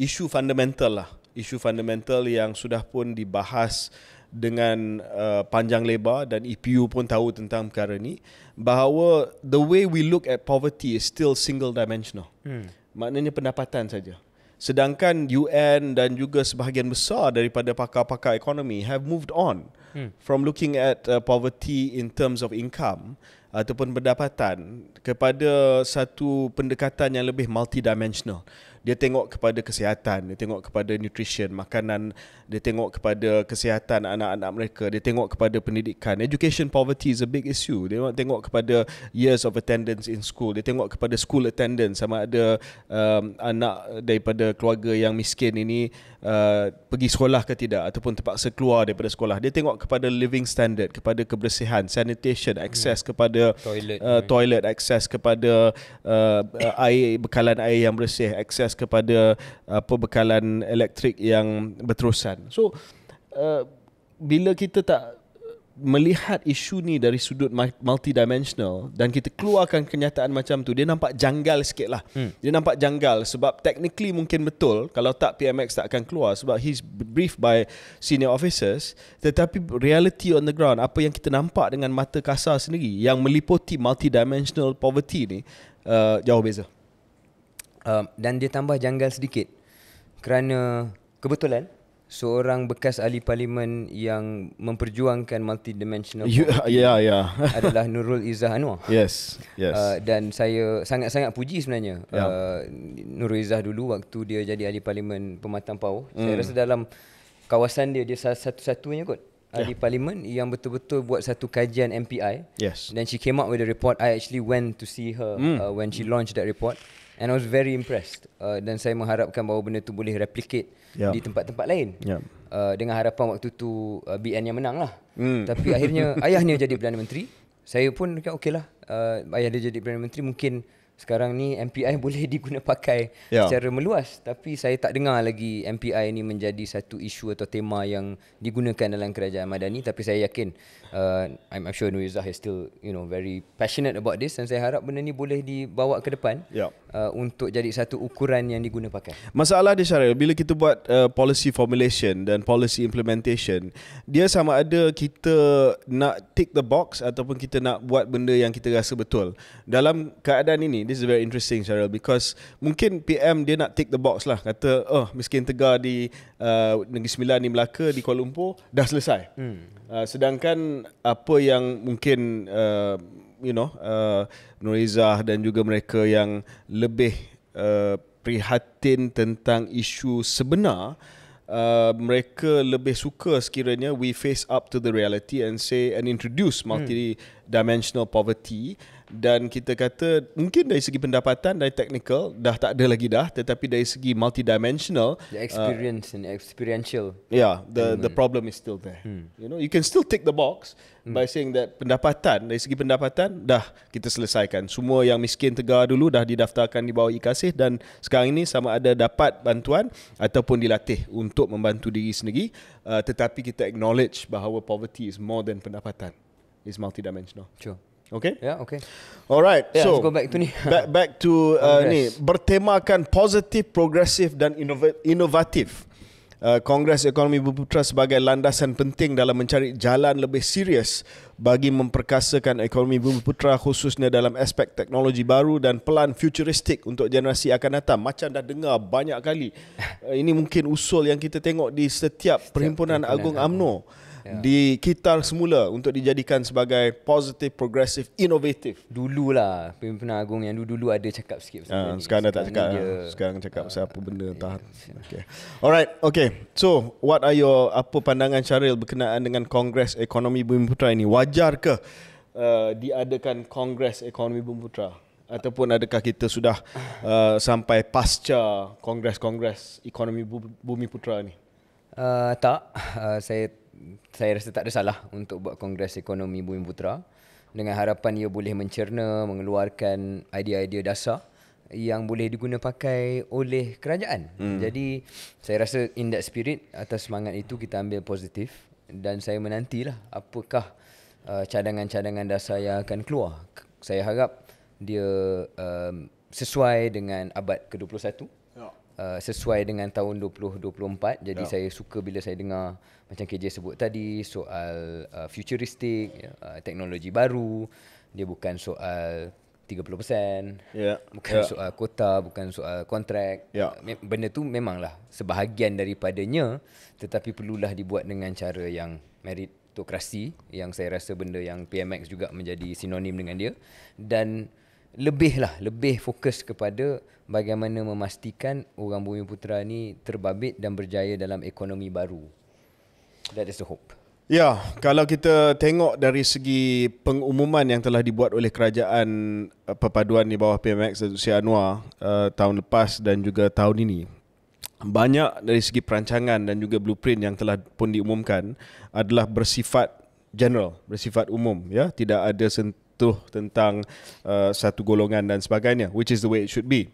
isu fundamental lah isu fundamental yang sudah pun dibahas dengan uh, panjang lebar dan EPU pun tahu tentang perkara ini bahawa the way we look at poverty is still single dimensional. Hmm. Maknanya pendapatan saja. Sedangkan UN dan juga sebahagian besar daripada pakar-pakar ekonomi have moved on hmm. from looking at uh, poverty in terms of income uh, ataupun pendapatan kepada satu pendekatan yang lebih multidimensional dia tengok kepada kesihatan, dia tengok kepada nutrition, makanan dia tengok kepada kesihatan anak-anak mereka dia tengok kepada pendidikan education poverty is a big issue dia tengok tengok kepada years of attendance in school dia tengok kepada school attendance sama ada um, anak daripada keluarga yang miskin ini uh, pergi sekolah ke tidak ataupun terpaksa keluar daripada sekolah dia tengok kepada living standard kepada kebersihan sanitation access hmm. kepada toilet uh, hmm. toilet access kepada uh, uh, air bekalan air yang bersih access kepada apa uh, bekalan elektrik yang berterusan kan. So uh, bila kita tak melihat isu ni dari sudut multidimensional dan kita keluarkan kenyataan macam tu dia nampak janggal sikit lah hmm. dia nampak janggal sebab technically mungkin betul kalau tak PMX tak akan keluar sebab he's briefed by senior officers tetapi reality on the ground apa yang kita nampak dengan mata kasar sendiri yang meliputi multidimensional poverty ni uh, jauh beza uh, dan dia tambah janggal sedikit kerana kebetulan seorang bekas ahli parlimen yang memperjuangkan multidimensional ya ya yeah, yeah. adalah Nurul Izzah Anwar. Yes, yes. Uh, dan saya sangat-sangat puji sebenarnya yeah. uh, Nurul Izzah dulu waktu dia jadi ahli parlimen Pematang Pau. Mm. Saya hmm. rasa dalam kawasan dia dia satu-satunya kot ahli ya. parlimen yang betul-betul buat satu kajian MPI. Yes. Then she came up with a report. I actually went to see her mm. uh, when she launched that report and I was very impressed. Uh, dan saya mengharapkan bahawa benda tu boleh replicate yeah. di tempat-tempat lain yeah. uh, dengan harapan waktu tu uh, BN yang menang lah mm. tapi akhirnya ayahnya jadi Perdana Menteri saya pun okey lah uh, ayah dia jadi Perdana Menteri mungkin sekarang ni MPI boleh digunapakai yeah. secara meluas tapi saya tak dengar lagi MPI ni menjadi satu isu atau tema yang digunakan dalam kerajaan Madani tapi saya yakin uh, I'm sure Nur Izzah is still you know very passionate about this dan saya harap benda ni boleh dibawa ke depan yeah. uh, untuk jadi satu ukuran yang digunapakai masalah dia Syaril bila kita buat uh, policy formulation dan policy implementation dia sama ada kita nak tick the box ataupun kita nak buat benda yang kita rasa betul dalam keadaan ini this is very interesting Cheryl because mungkin PM dia nak take the box lah kata oh miskin tegar di uh, Negeri Sembilan di Melaka di Kuala Lumpur dah selesai. Hmm. Uh, sedangkan apa yang mungkin uh, you know uh, Nurizah dan juga mereka yang lebih uh, prihatin tentang isu sebenar Uh, mereka lebih suka sekiranya we face up to the reality and say and introduce multi dimensional hmm. poverty dan kita kata mungkin dari segi pendapatan dari technical dah tak ada lagi dah tetapi dari segi multidimensional the experience uh, and experiential uh, yeah the the problem is still there mm. you know you can still tick the box mm. by saying that pendapatan dari segi pendapatan dah kita selesaikan semua yang miskin tegar dulu dah didaftarkan di bawah ikasih dan sekarang ini sama ada dapat bantuan ataupun dilatih untuk membantu diri sendiri uh, tetapi kita acknowledge bahawa poverty is more than pendapatan is multidimensional sure Okay. Yeah. Okay. Alright. Yeah, so let's go back to ni. back back to uh, oh, yes. ni bertemakan positif, progresif dan inovatif. Uh, Kongres Ekonomi Berputra sebagai landasan penting dalam mencari jalan lebih serius bagi memperkasakan ekonomi Berputra khususnya dalam aspek teknologi baru dan pelan futuristik untuk generasi akan datang. Macam dah dengar banyak kali. Uh, ini mungkin usul yang kita tengok di setiap, setiap perhimpunan, perhimpunan Agung UMNO. Di ya. dikitar semula untuk dijadikan sebagai positive, progressive, innovative. lah. Pemimpin agung yang dulu-dulu ada cakap sikit pasal uh, ah, ni. Sekarang dah tak cakap. Lah. Dia, sekarang cakap ah, pasal uh, apa benda yeah. entah. Okay. Alright, okay. So, what are your apa pandangan Syaril berkenaan dengan Kongres Ekonomi Bumi Putra ini? Wajar ke uh, diadakan Kongres Ekonomi Bumi Putra? Ataupun adakah kita sudah uh, sampai pasca kongres-kongres ekonomi bumi putra ini? Uh, tak, uh, saya saya rasa tak ada salah untuk buat Kongres Ekonomi Bumi Putra dengan harapan ia boleh mencerna, mengeluarkan idea-idea dasar yang boleh diguna pakai oleh kerajaan. Hmm. Jadi saya rasa in that spirit atas semangat itu kita ambil positif dan saya menantilah apakah uh, cadangan-cadangan dasar yang akan keluar. Saya harap dia um, sesuai dengan abad ke-21 Uh, sesuai dengan tahun 2024 jadi yeah. saya suka bila saya dengar macam KJ sebut tadi soal uh, futuristik ya, uh, teknologi baru dia bukan soal 30% ya yeah. bukan yeah. soal kota, bukan soal kontrak yeah. Ya. benda tu memanglah sebahagian daripadanya tetapi perlulah dibuat dengan cara yang merit Tokrasi yang saya rasa benda yang PMX juga menjadi sinonim dengan dia dan lebih lah, lebih fokus kepada bagaimana memastikan orang Bumi Putra ni terbabit dan berjaya dalam ekonomi baru. That is the hope. Ya, kalau kita tengok dari segi pengumuman yang telah dibuat oleh kerajaan eh, perpaduan di bawah PMX Datuk Seri Anwar uh, tahun lepas dan juga tahun ini, banyak dari segi perancangan dan juga blueprint yang telah pun diumumkan adalah bersifat general, bersifat umum. Ya, Tidak ada sentuh Tuh tentang uh, satu golongan dan sebagainya which is the way it should be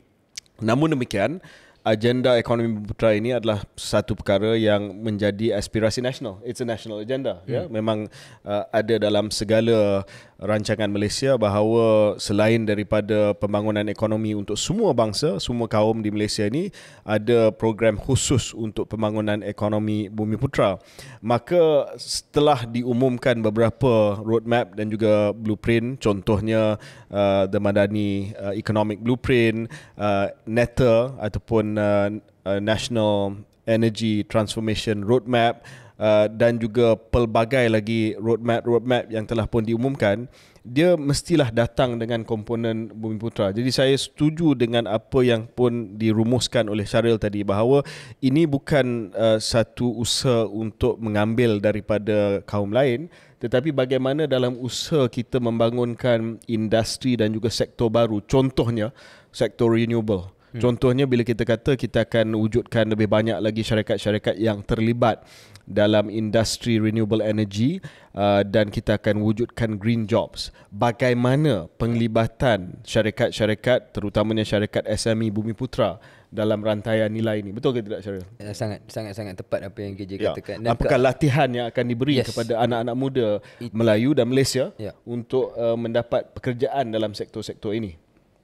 namun demikian agenda ekonomi putra ini adalah satu perkara yang menjadi aspirasi nasional it's a national agenda yeah. ya hmm. memang uh, ada dalam segala rancangan Malaysia bahawa selain daripada pembangunan ekonomi untuk semua bangsa, semua kaum di Malaysia ini ada program khusus untuk pembangunan ekonomi Bumi Putra. Maka setelah diumumkan beberapa roadmap dan juga blueprint, contohnya uh, The Madani uh, Economic Blueprint, uh, NETA ataupun uh, uh, National Energy Transformation Roadmap, uh, uh, dan juga pelbagai lagi roadmap-roadmap yang telah pun diumumkan dia mestilah datang dengan komponen Bumi Putra. Jadi saya setuju dengan apa yang pun dirumuskan oleh Syaril tadi bahawa ini bukan uh, satu usaha untuk mengambil daripada kaum lain tetapi bagaimana dalam usaha kita membangunkan industri dan juga sektor baru contohnya sektor renewable hmm. Contohnya bila kita kata kita akan wujudkan lebih banyak lagi syarikat-syarikat yang terlibat dalam industri renewable energy uh, dan kita akan wujudkan green jobs. Bagaimana penglibatan syarikat-syarikat terutamanya syarikat SME Bumi Putra dalam rantaian nilai ini. Betul ke tidak Syaril? Eh, sangat sangat sangat tepat apa yang KJ ya. katakan. Dan Apakah latihan yang akan diberi yes. kepada anak-anak muda It- Melayu dan Malaysia ya. untuk uh, mendapat pekerjaan dalam sektor-sektor ini?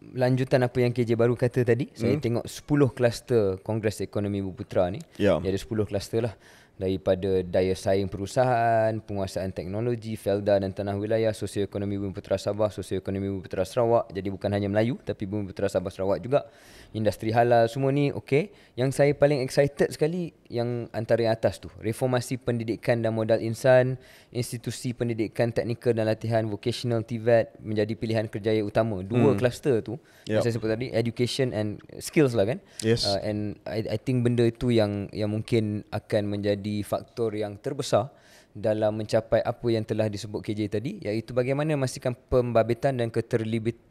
lanjutan apa yang KJ baru kata tadi hmm. saya tengok 10 kluster Kongres Ekonomi Bumiputra ni yeah. dia ada 10 kluster lah daripada daya saing perusahaan, penguasaan teknologi, felda dan tanah wilayah, sosioekonomi Bumi Putera Sabah, sosioekonomi Bumi Putera Sarawak. Jadi bukan hanya Melayu tapi Bumi Putera Sabah Sarawak juga. Industri halal semua ni okey. Yang saya paling excited sekali yang antara yang atas tu, reformasi pendidikan dan modal insan, institusi pendidikan teknikal dan latihan vocational TVET menjadi pilihan kerjaya utama. Dua hmm. kluster tu yep. yang saya sebut tadi education and skills lah kan. Yes. Uh, and I, I think benda itu yang yang mungkin akan menjadi menjadi faktor yang terbesar dalam mencapai apa yang telah disebut KJ tadi iaitu bagaimana memastikan pembabitan dan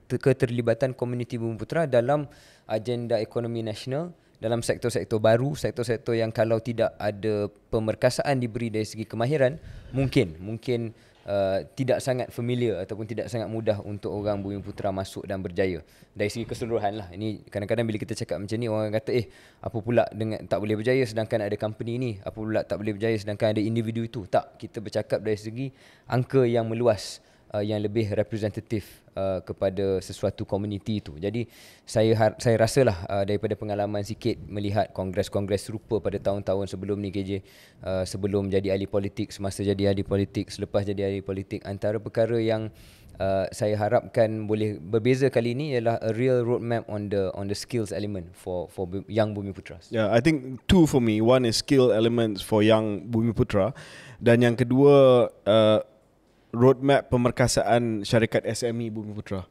keterlibatan komuniti Bumi Putera dalam agenda ekonomi nasional dalam sektor-sektor baru, sektor-sektor yang kalau tidak ada pemerkasaan diberi dari segi kemahiran, mungkin mungkin uh, tidak sangat familiar ataupun tidak sangat mudah untuk orang Bumi Putera masuk dan berjaya dari segi keseluruhan lah. Ini kadang-kadang bila kita cakap macam ni orang kata eh apa pula dengan tak boleh berjaya sedangkan ada company ni, apa pula tak boleh berjaya sedangkan ada individu itu. Tak, kita bercakap dari segi angka yang meluas uh, yang lebih representatif uh, kepada sesuatu komuniti itu. Jadi saya har- saya rasalah uh, daripada pengalaman sikit melihat kongres-kongres serupa pada tahun-tahun sebelum ni KJ uh, sebelum jadi ahli politik, semasa jadi ahli politik, selepas jadi ahli politik antara perkara yang uh, saya harapkan boleh berbeza kali ini ialah a real roadmap on the on the skills element for for young Bumi Putra. Yeah, I think two for me. One is skill elements for young Bumi Putra dan yang kedua uh, roadmap pemerkasaan syarikat SME Bumi Putra.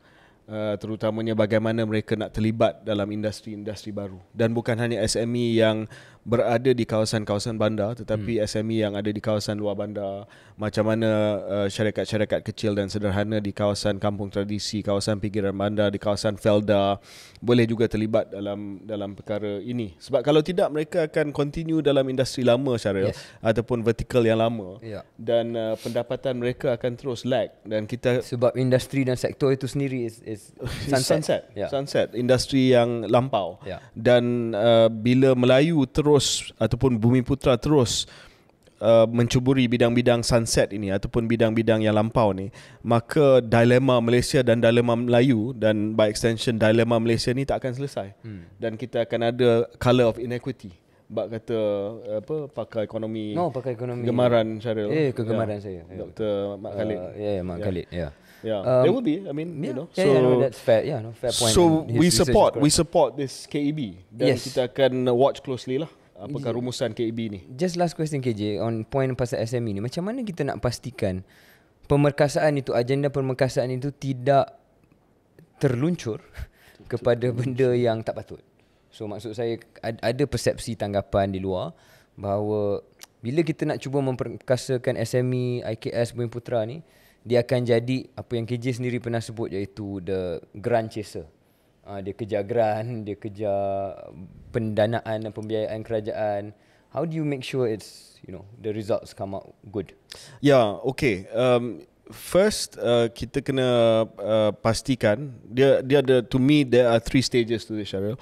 Uh, terutamanya bagaimana mereka nak terlibat dalam industri-industri baru. Dan bukan hanya SME yang berada di kawasan-kawasan bandar tetapi hmm. SME yang ada di kawasan luar bandar macam mana uh, syarikat-syarikat kecil dan sederhana di kawasan kampung tradisi kawasan pinggiran bandar di kawasan felda boleh juga terlibat dalam dalam perkara ini sebab kalau tidak mereka akan continue dalam industri lama secara yes. ataupun vertikal yang lama yeah. dan uh, pendapatan mereka akan terus lag dan kita sebab industri dan sektor itu sendiri is, is sunset sunset. Yeah. sunset industri yang lampau yeah. dan uh, bila Melayu terus terus ataupun Bumi Putra terus Uh, mencuburi bidang-bidang sunset ini ataupun bidang-bidang yang lampau ni maka dilema Malaysia dan dilema Melayu dan by extension dilema Malaysia ni tak akan selesai hmm. dan kita akan ada color of inequity bab kata uh, apa pakai ekonomi no pakar ekonomi kegemaran Syaril eh kegemaran yeah. saya eh. Dr. Mak Khalid uh, ya yeah, yeah, Mak yeah. Khalid ya yeah. Yeah, um, there will be. I mean, yeah, you know. Yeah, so yeah, no, that's fair. Yeah, no, fair point. So we support, we support this KEB. Dan yes. kita akan watch closely lah apakah rumusan KAB ni? Just last question KJ on point pasal SME ni. Macam mana kita nak pastikan pemerkasaan itu, agenda pemerkasaan itu tidak terluncur kepada benda yang tak patut. So maksud saya ada persepsi tanggapan di luar bahawa bila kita nak cuba memperkasakan SME, IKS, Bumi Putra ni, dia akan jadi apa yang KJ sendiri pernah sebut iaitu the grand chaser uh, dia kejar grant, dia kejar pendanaan dan pembiayaan kerajaan. How do you make sure it's you know the results come out good? Yeah, okay. Um, first uh, kita kena uh, pastikan dia dia ada to me there are three stages to this Cheryl.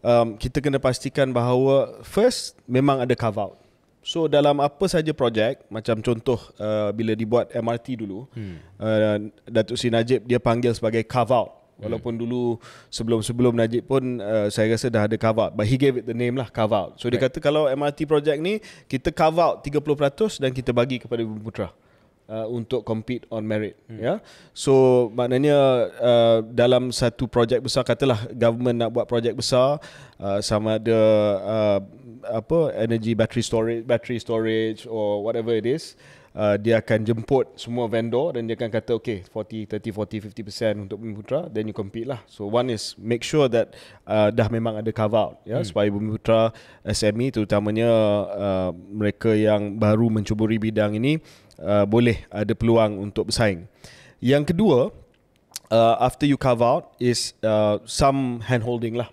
Um, kita kena pastikan bahawa first memang ada carve out. So dalam apa saja projek macam contoh uh, bila dibuat MRT dulu hmm. uh, Datuk Sri Najib dia panggil sebagai carve out Walaupun dulu sebelum-sebelum Najib pun uh, saya rasa dah ada cover out. But he gave it the name lah, cover out. So right. dia kata kalau MRT projek ni, kita cover out 30% dan kita bagi kepada Bumi Putra. Uh, untuk compete on merit. Hmm. Yeah? So maknanya uh, dalam satu projek besar, katalah government nak buat projek besar, uh, sama ada uh, apa energy battery storage battery storage or whatever it is uh, dia akan jemput semua vendor dan dia akan kata okay 40 30 40 50% untuk Bumi Putra then you compete lah so one is make sure that uh, dah memang ada cover out ya hmm. supaya Bumi Putra SME terutamanya uh, mereka yang baru mencuburi bidang ini uh, boleh ada peluang untuk bersaing yang kedua uh, after you cover out is uh, some handholding lah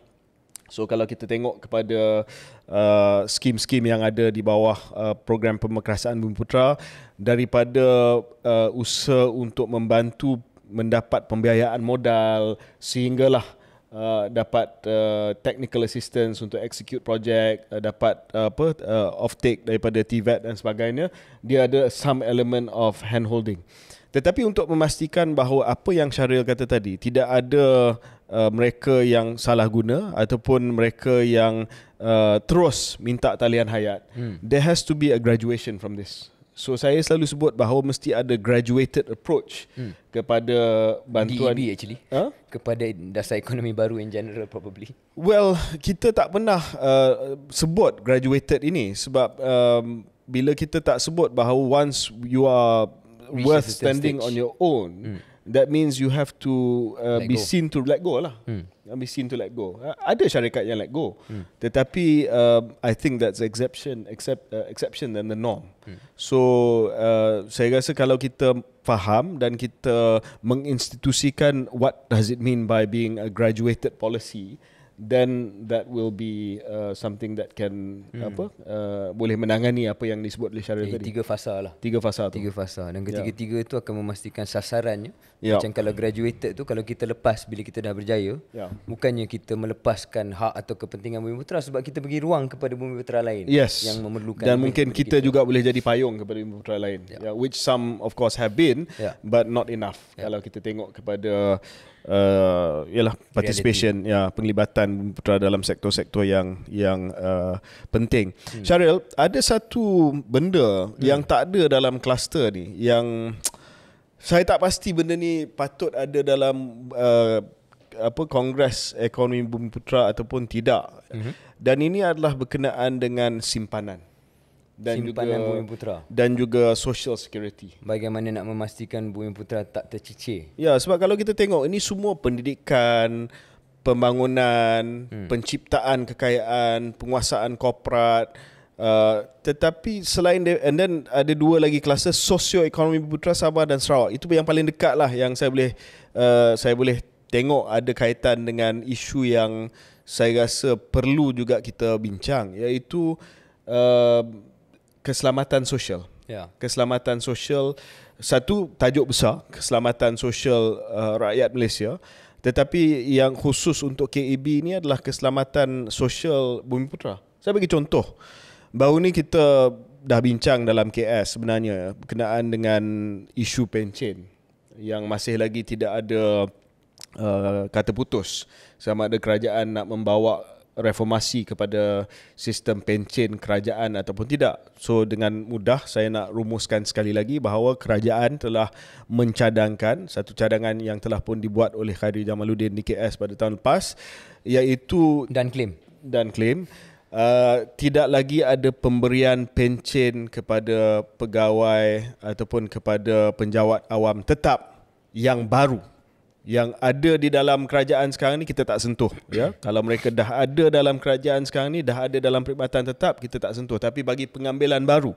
so kalau kita tengok kepada uh, uh, skim-skim yang ada di bawah uh, program pemerkasaan Bumi Putra daripada uh, usaha untuk membantu mendapat pembiayaan modal sehinggalah Uh, dapat uh, technical assistance untuk execute project uh, dapat uh, apa uh, take daripada TVET dan sebagainya dia ada some element of hand holding tetapi untuk memastikan bahawa apa yang Syaril kata tadi tidak ada uh, mereka yang salah guna ataupun mereka yang uh, terus minta talian hayat hmm. there has to be a graduation from this so saya selalu sebut bahawa mesti ada graduated approach hmm. kepada bantuan DEB e actually huh? Ha? kepada dasar ekonomi baru in general probably well kita tak pernah uh, sebut graduated ini sebab um, bila kita tak sebut bahawa once you are Reaches worth standing on your own hmm. That means you have to uh, be go. seen to let go lah. Hmm. Be seen to let go. Uh, ada syarikat yang let go. Hmm. Tetapi uh, I think that's exception except uh, exception than the norm. Hmm. So uh, saya rasa kalau kita faham dan kita menginstitusikan what does it mean by being a graduated policy then that will be uh, something that can hmm. apa uh, boleh menangani apa yang disebut oleh syarikat eh, tadi. Tiga fasa lah. Tiga fasa tu. Tiga fasa. Dan ya. ketiga-tiga yeah. itu akan memastikan sasarannya. Yeah. Macam kalau graduated tu kalau kita lepas bila kita dah berjaya, yeah. bukannya kita melepaskan hak atau kepentingan Bumi Putera sebab kita bagi ruang kepada Bumi Putera lain yes. yang memerlukan. Dan mungkin kita, kita juga boleh jadi payung kepada Bumi Putera lain. Yeah. yeah. which some of course have been yeah. but not enough yeah. kalau kita tengok kepada uh, ialah participation ya yeah, penglibatan dalam sektor-sektor yang yang uh, penting. Hmm. Syaril, ada satu benda hmm. yang tak ada dalam kluster ni yang saya tak pasti benda ni patut ada dalam uh, apa kongres ekonomi bumi putra ataupun tidak. Mm-hmm. Dan ini adalah berkenaan dengan simpanan dan simpanan juga, Bumi Putra dan juga social security. Bagaimana nak memastikan Bumi Putra tak tercicir? Ya, sebab kalau kita tengok ini semua pendidikan, pembangunan, hmm. penciptaan kekayaan, penguasaan korporat Uh, tetapi selain de- and then ada dua lagi kelas sosio ekonomi Putra Sabah dan Sarawak itu yang paling dekat lah yang saya boleh uh, saya boleh tengok ada kaitan dengan isu yang saya rasa perlu juga kita bincang iaitu uh, keselamatan sosial. Yeah. Keselamatan sosial satu tajuk besar keselamatan sosial uh, rakyat Malaysia. Tetapi yang khusus untuk KEB ini adalah keselamatan sosial Bumi Putra. Saya bagi contoh. Baru ni kita dah bincang dalam KS sebenarnya berkenaan dengan isu pencen yang masih lagi tidak ada uh, kata putus sama ada kerajaan nak membawa reformasi kepada sistem pencen kerajaan ataupun tidak. So dengan mudah saya nak rumuskan sekali lagi bahawa kerajaan telah mencadangkan satu cadangan yang telah pun dibuat oleh Khairi Jamaluddin di KS pada tahun lepas iaitu dan klaim dan klaim Uh, tidak lagi ada pemberian pencen kepada pegawai ataupun kepada penjawat awam tetap yang baru yang ada di dalam kerajaan sekarang ni kita tak sentuh ya kalau mereka dah ada dalam kerajaan sekarang ni dah ada dalam perkhidmatan tetap kita tak sentuh tapi bagi pengambilan baru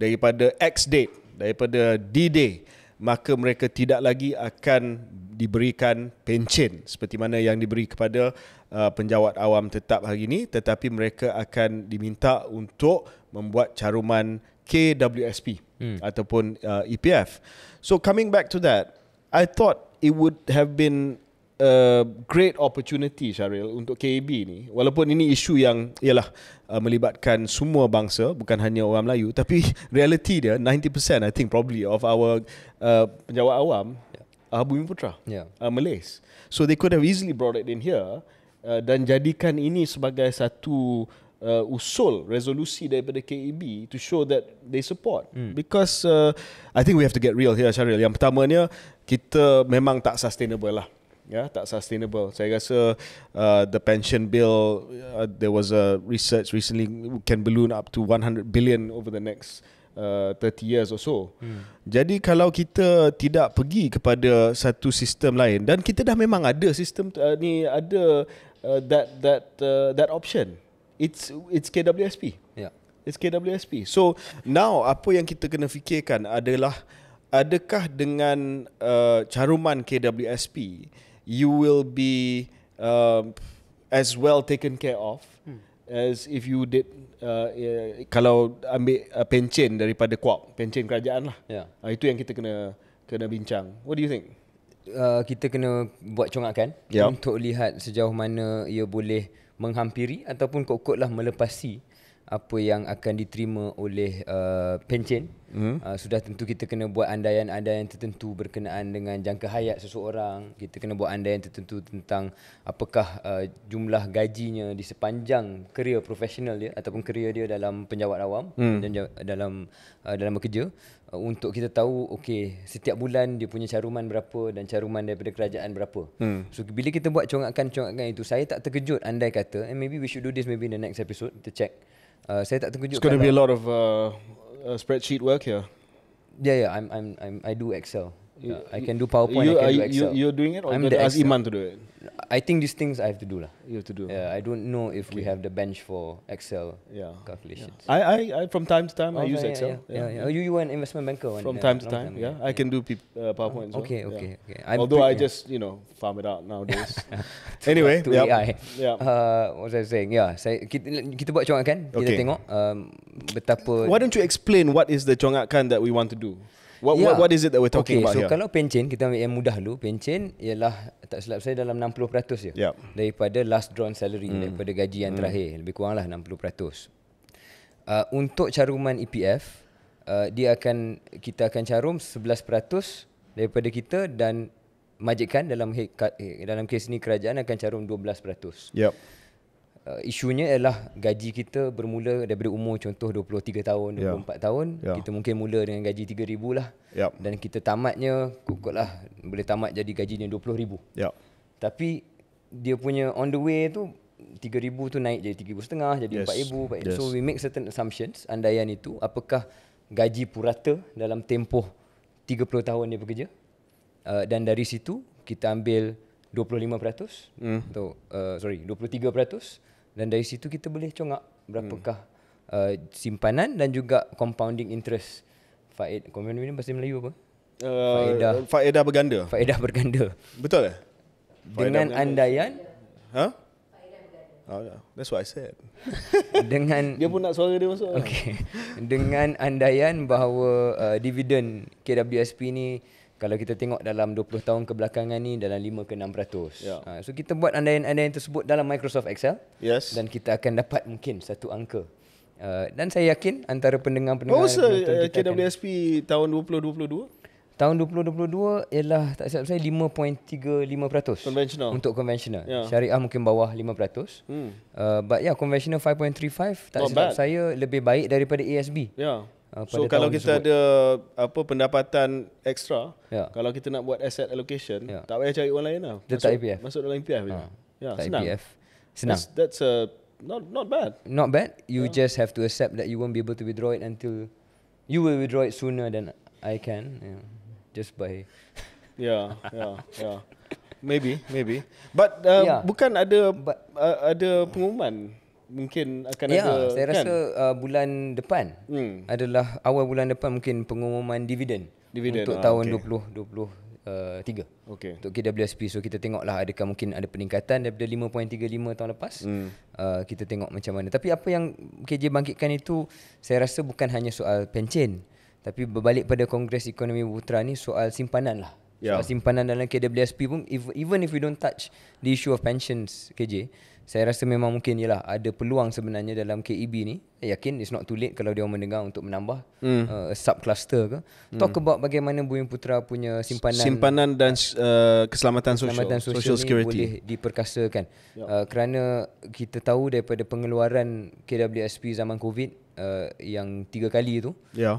daripada X date daripada D day maka mereka tidak lagi akan diberikan pencen seperti mana yang diberi kepada uh, penjawat awam tetap hari ini tetapi mereka akan diminta untuk membuat caruman KWSP hmm. ataupun uh, EPF so coming back to that i thought it would have been a great opportunity Syaril untuk KAB ni walaupun ini isu yang ialah uh, melibatkan semua bangsa bukan hanya orang Melayu tapi reality dia 90% I think probably of our uh, penjawat awam yeah. Uh, Abu Putra yeah. uh, Malays so they could have easily brought it in here uh, dan jadikan ini sebagai satu uh, usul resolusi daripada KAB to show that they support mm. because uh, I think we have to get real here Syaril yang pertamanya uh, kita memang tak sustainable lah ya yeah, tak sustainable saya rasa uh, the pension bill uh, there was a research recently can balloon up to 100 billion over the next uh, 30 years or so hmm. jadi kalau kita tidak pergi kepada satu sistem lain dan kita dah memang ada sistem uh, ni ada uh, that that uh, that option it's it's KWSP yeah it's KWSP so now apa yang kita kena fikirkan adalah adakah dengan uh, caruman KWSP you will be uh, as well taken care of hmm. as if you did uh, uh, kalau ambil uh, pencen daripada kuap pencen kerajaan lah yeah. Ya. uh, itu yang kita kena kena bincang what do you think uh, kita kena buat congakan yeah. untuk lihat sejauh mana ia boleh menghampiri ataupun kok lah melepasi apa yang akan diterima oleh uh, pencen mm. uh, sudah tentu kita kena buat andaian-andaian tertentu berkenaan dengan jangka hayat seseorang kita kena buat andaian tertentu tentang apakah uh, jumlah gajinya di sepanjang kerjaya profesional dia ataupun kerjaya dia dalam penjawat awam mm. dan dalam uh, dalam bekerja uh, untuk kita tahu okey setiap bulan dia punya caruman berapa dan caruman daripada kerajaan berapa. Hmm. So bila kita buat congakan-congakan itu saya tak terkejut andai kata and maybe we should do this maybe in the next episode to check. Uh, saya tak terkejut. It's going to be a lot of uh, uh, spreadsheet work here. Yeah, yeah. I'm, I'm, I'm, I do Excel. I can do PowerPoint. You, I can do Excel. You, are doing it, or I'm you ask Iman to do it? I think these things I have to do lah. You have to do. Yeah, I don't know if okay. we have the bench for Excel yeah. calculations. Yeah. I, I, I from time to time oh, I use yeah, Excel. Yeah, yeah. yeah. Oh, you, you were an investment banker. When, from time uh, to time, time, yeah. I can do peop, uh, PowerPoint. Oh, okay, well. okay, okay. I'm Although I just you know farm it out nowadays. anyway, to yep. AI. Yeah. Uh, what was I saying? Yeah, saya kita, kita buat congak Kita okay. tengok um, betapa. Why don't you explain what is the congak kan that we want to do? What, yeah. what, what is it that we're talking okay, about so here? Kalau pencen, kita ambil yang mudah dulu. Pencen ialah, tak silap saya, dalam 60% ya, Yeah. Daripada last drawn salary, mm. daripada gaji yang mm. terakhir. Lebih kuranglah 60%. Uh, untuk caruman EPF, uh, dia akan kita akan carum 11% daripada kita dan majikan dalam eh, dalam kes ni kerajaan akan carum 12%. Yep uh, isunya ialah gaji kita bermula daripada umur contoh 23 tahun, 24 ya. yeah. tahun. Yeah. Kita mungkin mula dengan gaji 3000 lah. Yep. Ya. Dan kita tamatnya, kukutlah boleh tamat jadi gaji gajinya 20000 yep. Tapi dia punya on the way tu, 3000 tu naik jadi 3500 jadi yes. 4000 yes. So we make certain assumptions, andaian itu. Apakah gaji purata dalam tempoh 30 tahun dia bekerja? Uh, dan dari situ kita ambil 25% mm. atau uh, sorry dan dari situ kita boleh congak berapakah hmm. uh, simpanan dan juga compounding interest. Faed, komen ini bahasa Melayu apa? Uh, faedah. Faedah berganda. Faedah berganda. Betul ke? Eh? Dengan berganda. andaian. Ha? Huh? Oh, That's what I said. dengan dia pun nak suara dia masuk. Okay. dengan andaian bahawa uh, dividen KWSP ni kalau kita tengok dalam 20 tahun kebelakangan ni dalam 5 ke 6%. Yeah. Uh, so kita buat andaian-andaian tersebut dalam Microsoft Excel yes. dan kita akan dapat mungkin satu angka. Uh, dan saya yakin antara pendengar-pendengar oh, eh, sir, kita KWSP akan, tahun 2022 Tahun 2022 ialah tak silap saya 5.35% conventional. untuk conventional. Yeah. Syariah mungkin bawah 5%. Hmm. Uh, but yeah, conventional 5.35 tak Not silap bad. saya lebih baik daripada ASB. Yeah. Ah, pada so kalau kita tersebut. ada apa pendapatan ekstra, yeah. kalau kita nak buat asset allocation yeah. tak payah cari orang lain lah masuk, EPF. masuk dalam EPF ah, ya ha. yeah, senang EPF. senang that's, that's a not not bad not bad you yeah. just have to accept that you won't be able to withdraw it until you will withdraw it sooner than i can yeah. just by yeah yeah yeah ya. maybe maybe but uh, um, yeah. bukan ada but, uh, ada pengumuman mungkin akan ya, ada saya rasa kan? uh, bulan depan hmm. adalah awal bulan depan mungkin pengumuman dividen untuk ah, tahun okay. 2020 uh, tiga uh, okay. untuk KWSP so kita tengoklah adakah mungkin ada peningkatan daripada 5.35 tahun lepas hmm. uh, kita tengok macam mana tapi apa yang KJ bangkitkan itu saya rasa bukan hanya soal pencen tapi berbalik pada Kongres Ekonomi Putra ni soal simpanan lah yeah. soal simpanan dalam KWSP pun even if we don't touch the issue of pensions KJ saya rasa memang mungkin ialah ada peluang sebenarnya dalam KEB ni I yakin it's not too late kalau dia mendengar untuk menambah mm. uh, sub cluster ke mm. talk hmm. about bagaimana Bumi Putra punya simpanan simpanan dan uh, keselamatan, keselamatan sosial, sosial social security boleh diperkasakan yep. uh, kerana kita tahu daripada pengeluaran KWSP zaman COVID uh, yang tiga kali tu ya yeah.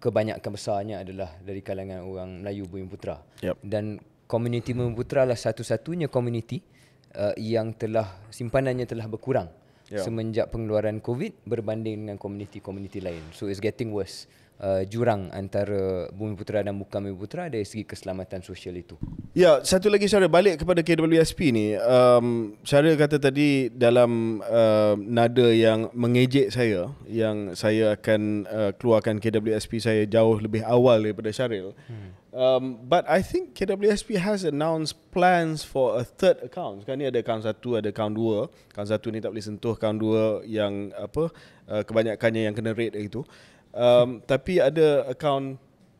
kebanyakan besarnya adalah dari kalangan orang Melayu Bumi Putra yep. dan komuniti Bumi Putra lah satu-satunya komuniti uh, yang telah simpanannya telah berkurang yeah. semenjak pengeluaran COVID berbanding dengan komuniti-komuniti lain. So it's getting worse. Uh, jurang antara Bumi Putera dan Bukan Bumi Putera dari segi keselamatan sosial itu. Ya, satu lagi cara balik kepada KWSP ni, um, cara kata tadi dalam uh, nada yang mengejek saya yang saya akan uh, keluarkan KWSP saya jauh lebih awal daripada Syaril. Hmm. Um, but I think KWSP has announced plans for a third account. Sekarang ni ada account satu, ada account dua. Account satu ni tak boleh sentuh account dua yang apa uh, kebanyakannya yang kena rate itu. Um, tapi ada account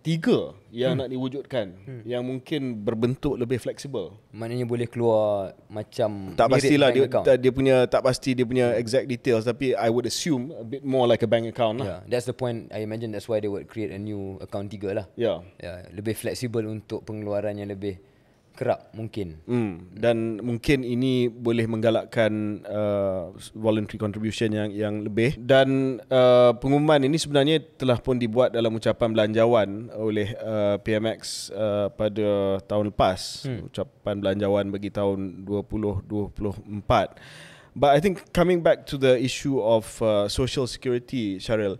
tiga yang hmm. nak diwujudkan hmm. yang mungkin berbentuk lebih fleksibel. Maknanya boleh keluar macam tak pasti lah dia account. dia punya tak pasti dia punya exact details tapi I would assume a bit more like a bank account lah. Yeah, that's the point I imagine that's why they would create a new account tiga lah. Yeah. Yeah, lebih fleksibel untuk pengeluaran yang lebih kerap mungkin. Hmm. Dan mungkin ini boleh menggalakkan uh, voluntary contribution yang yang lebih. Dan uh, pengumuman ini sebenarnya telah pun dibuat dalam ucapan belanjawan oleh uh, PMX uh, pada tahun lepas. Hmm. Ucapan belanjawan bagi tahun 2024. But I think coming back to the issue of uh, social security, Cheryl,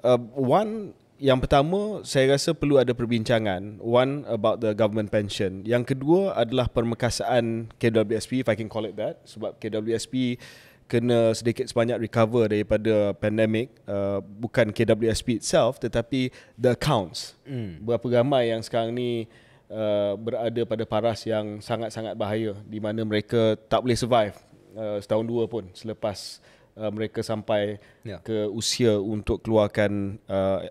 uh, one yang pertama saya rasa perlu ada perbincangan one about the government pension yang kedua adalah permekasaan KWSP if I can call it that sebab KWSP kena sedikit sebanyak recover daripada pandemik uh, bukan KWSP itself tetapi the accounts mm. berapa ramai yang sekarang ni uh, berada pada paras yang sangat-sangat bahaya di mana mereka tak boleh survive uh, setahun dua pun selepas uh, mereka sampai yeah. ke usia untuk keluarkan uh,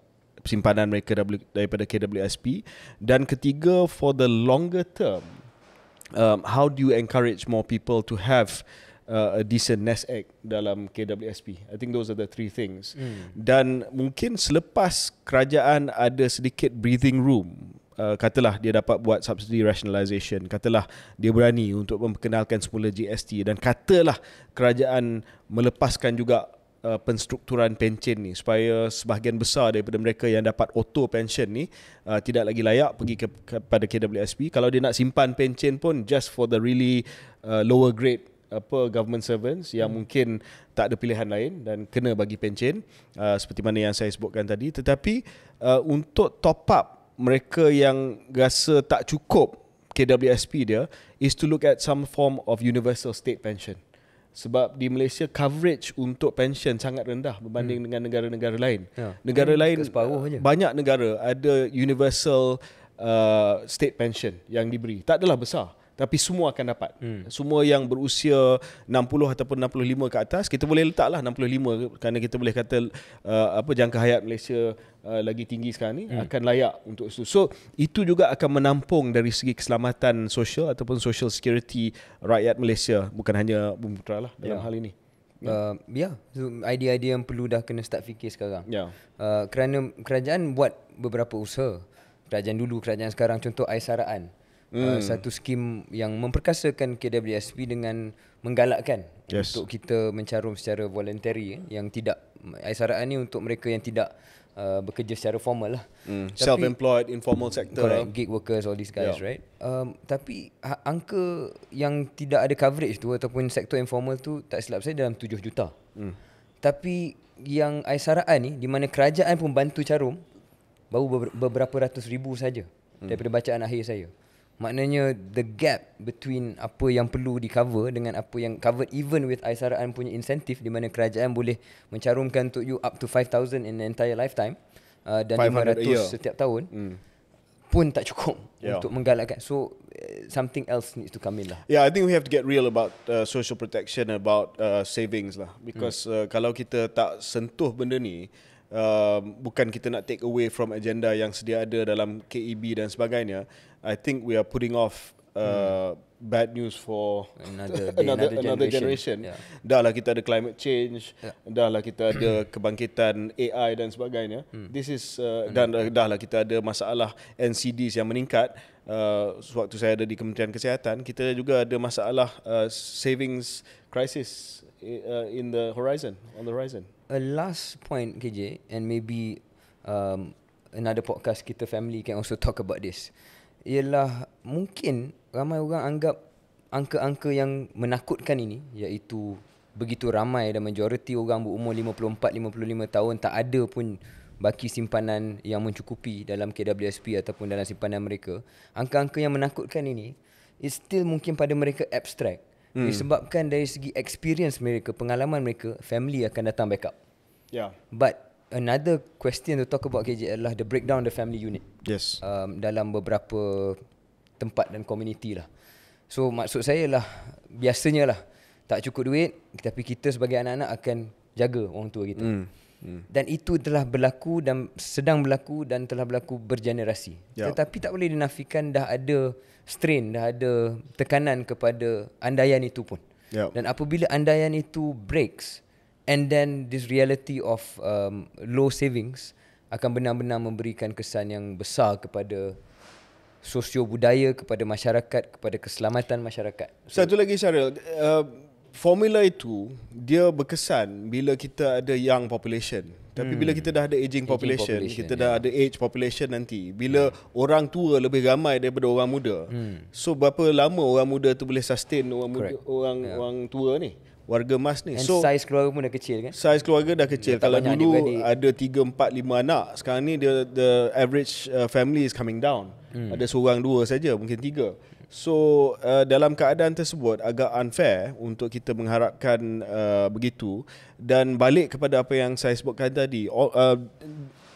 simpanan mereka daripada KWSP dan ketiga for the longer term um, how do you encourage more people to have uh, a decent nest egg dalam KWSP I think those are the three things mm. dan mungkin selepas kerajaan ada sedikit breathing room Uh, katalah dia dapat buat subsidy rationalisation, katalah dia berani untuk memperkenalkan semula GST dan katalah kerajaan melepaskan juga uh, penstrukturan pencen ni supaya sebahagian besar daripada mereka yang dapat auto pension ni uh, tidak lagi layak pergi ke, kepada KWSP kalau dia nak simpan pencen pun just for the really uh, lower grade apa government servants yang hmm. mungkin tak ada pilihan lain dan kena bagi pencen uh, seperti mana yang saya sebutkan tadi tetapi uh, untuk top up mereka yang rasa tak cukup KWSP dia is to look at some form of universal state pension sebab di Malaysia coverage untuk pension sangat rendah berbanding hmm. dengan negara-negara lain. Ya. Negara hmm, lain Banyak negara ada universal uh, state pension yang diberi. Tak adalah besar tapi semua akan dapat. Hmm. Semua yang berusia 60 ataupun 65 ke atas kita boleh letaklah 65 kerana kita boleh kata uh, apa jangka hayat Malaysia uh, lagi tinggi sekarang ni hmm. akan layak untuk itu. So itu juga akan menampung dari segi keselamatan sosial ataupun social security rakyat Malaysia bukan hanya Bumiputera lah dalam yeah. hal ini. Ya, yeah. uh, yeah. so, idea-idea yang perlu dah kena start fikir sekarang. Yeah. Uh, kerana kerajaan buat beberapa usaha. Kerajaan dulu, kerajaan sekarang contoh aisaraan. Uh, hmm. uh, satu skim yang memperkasakan KWSP dengan menggalakkan yes. untuk kita mencarum secara voluntary eh, yang tidak SRAN ni untuk mereka yang tidak uh, bekerja secara formal lah. Hmm. Self-employed informal sector. Correct, gig workers all these guys yeah. right. Um, tapi ha, angka yang tidak ada coverage tu ataupun sektor informal tu tak silap saya dalam 7 juta. Hmm. Tapi yang aisaraan ni di mana kerajaan pun bantu carum baru beberapa ratus ribu saja hmm. daripada bacaan akhir saya. Maknanya the gap between apa yang perlu di cover dengan apa yang covered even with ISRN punya insentif di mana kerajaan boleh mencarumkan untuk you up to 5,000 in the entire lifetime uh, dan 500 setiap tahun mm. pun tak cukup yeah. untuk menggalakkan. So uh, something else needs to come in lah. Yeah, I think we have to get real about uh, social protection, about uh, savings lah. Because mm. uh, kalau kita tak sentuh benda ni, um, bukan kita nak take away from agenda yang sedia ada dalam KEB dan sebagainya I think we are putting off uh, hmm. bad news for another another, another generation, generation. Yeah. dahlah kita ada climate change yeah. lah kita ada kebangkitan AI dan sebagainya hmm. this is uh, dan lah kita ada masalah NCDs yang meningkat uh, waktu saya ada di Kementerian Kesihatan kita juga ada masalah uh, savings crisis uh, in the horizon on the horizon a last point KJ and maybe um, another podcast kita family can also talk about this ialah mungkin ramai orang anggap angka-angka yang menakutkan ini iaitu begitu ramai dan majoriti orang berumur 54 55 tahun tak ada pun baki simpanan yang mencukupi dalam KWSP ataupun dalam simpanan mereka angka-angka yang menakutkan ini is still mungkin pada mereka abstract hmm. disebabkan dari segi experience mereka, pengalaman mereka, family akan datang backup. Yeah. But another question to talk about KJ adalah the breakdown the family unit. Yes. Um, dalam beberapa tempat dan community lah. So maksud saya lah biasanya lah tak cukup duit, tapi kita sebagai anak-anak akan jaga orang tua kita. Hmm dan itu telah berlaku dan sedang berlaku dan telah berlaku bergenerasi yep. Ya. tetapi tak boleh dinafikan dah ada strain dah ada tekanan kepada andaian itu pun yep. Ya. dan apabila andaian itu breaks and then this reality of um, low savings akan benar-benar memberikan kesan yang besar kepada sosio budaya kepada masyarakat kepada keselamatan masyarakat so, satu lagi Syaril uh, formula itu dia berkesan bila kita ada young population. Tapi hmm. bila kita dah ada aging, aging population, population, kita dah yeah. ada age population nanti. Bila yeah. Hmm. orang tua lebih ramai daripada orang muda. Hmm. So berapa lama orang muda tu boleh sustain orang muda, orang yeah. orang tua ni? warga emas ni. And so size keluarga pun dah kecil kan? Size keluarga dah kecil. Dia Kalau dulu ada 3 4 5 anak, sekarang ni the the average uh, family is coming down. Hmm. Ada seorang dua saja, mungkin tiga. Hmm. So uh, dalam keadaan tersebut agak unfair untuk kita mengharapkan uh, begitu dan balik kepada apa yang saya sebutkan tadi all, uh,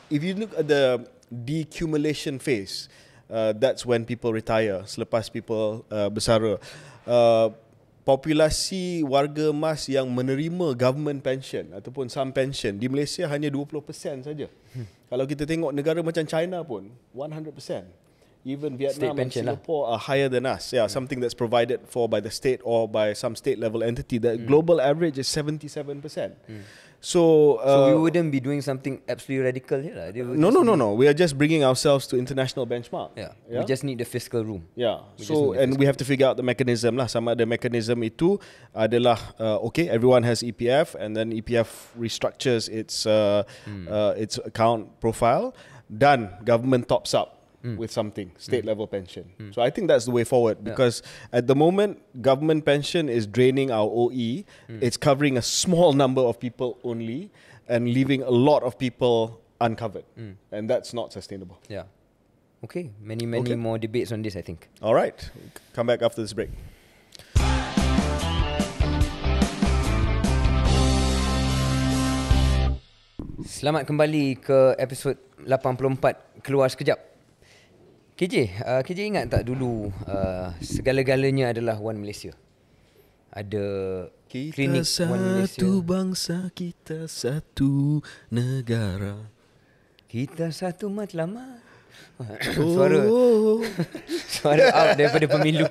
if you look at the decumulation phase uh, that's when people retire selepas people uh, bersara uh, populasi warga emas yang menerima government pension ataupun some pension di Malaysia hanya 20% saja hmm. kalau kita tengok negara macam China pun 100% even Vietnam and Singapore are higher than us. Yeah, mm. something that's provided for by the state or by some state level entity. The mm. global average is 77%. Mm. So, uh, so we uh, wouldn't be doing something absolutely radical here. Right? No, no, no, no. We are just bringing ourselves to international benchmark. Yeah. yeah? We just need the fiscal room. Yeah. We so and we have to figure out the mechanism lah. Some other mechanism itu adalah uh, okay, everyone has EPF and then EPF restructures its uh, hmm. uh, its account profile. Done. Government tops up mm. with something state mm. level pension. Mm. So I think that's the way forward because yeah. at the moment government pension is draining our OE. Mm. It's covering a small number of people only and leaving a lot of people uncovered. Mm. And that's not sustainable. Yeah. Okay, many many okay. more debates on this I think. All right. Come back after this break. Selamat kembali ke episod 84 Keluar Sekejap KJ, uh, KJ ingat tak dulu uh, segala-galanya adalah One Malaysia? Ada kita klinik One Malaysia. Kita satu bangsa, kita satu negara. Kita satu matlamat. Oh. suara oh. suara out daripada pemilu.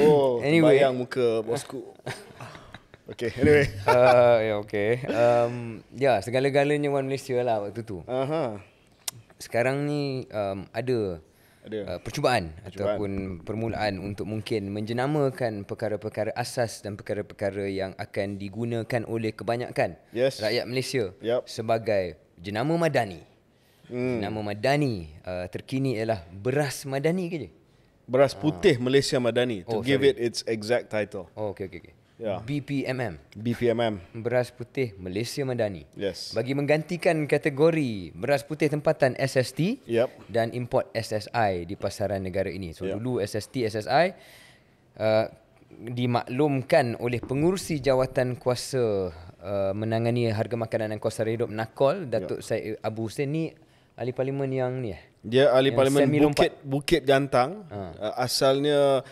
Oh, anyway. bayang muka bosku. okay, anyway. uh, yeah, okay. Um, ya, yeah, segala-galanya One Malaysia lah waktu tu. Uh-huh. Sekarang ni um, ada ada. Uh, percubaan, percubaan ataupun permulaan untuk mungkin menjenamakan perkara-perkara asas dan perkara-perkara yang akan digunakan oleh kebanyakan yes. rakyat Malaysia yep. sebagai jenama madani. Hmm. Jenama madani uh, terkini ialah beras madani ke je? Beras putih ah. Malaysia madani to oh, give sorry. it its exact title. Oh, okay, okay, okay yeah. BPMM. BPMM. Beras Putih Malaysia Madani. Yes. Bagi menggantikan kategori beras putih tempatan SST yep. dan import SSI di pasaran negara ini. So yep. dulu SST SSI uh, dimaklumkan oleh pengurusi jawatan kuasa uh, menangani harga makanan dan kosar hidup Nakol Datuk yep. Said Abu Hussein ni ahli parlimen yang ni. Eh? Dia ahli yang parlimen Bukit Bukit Gantang. Ha. Uh, asalnya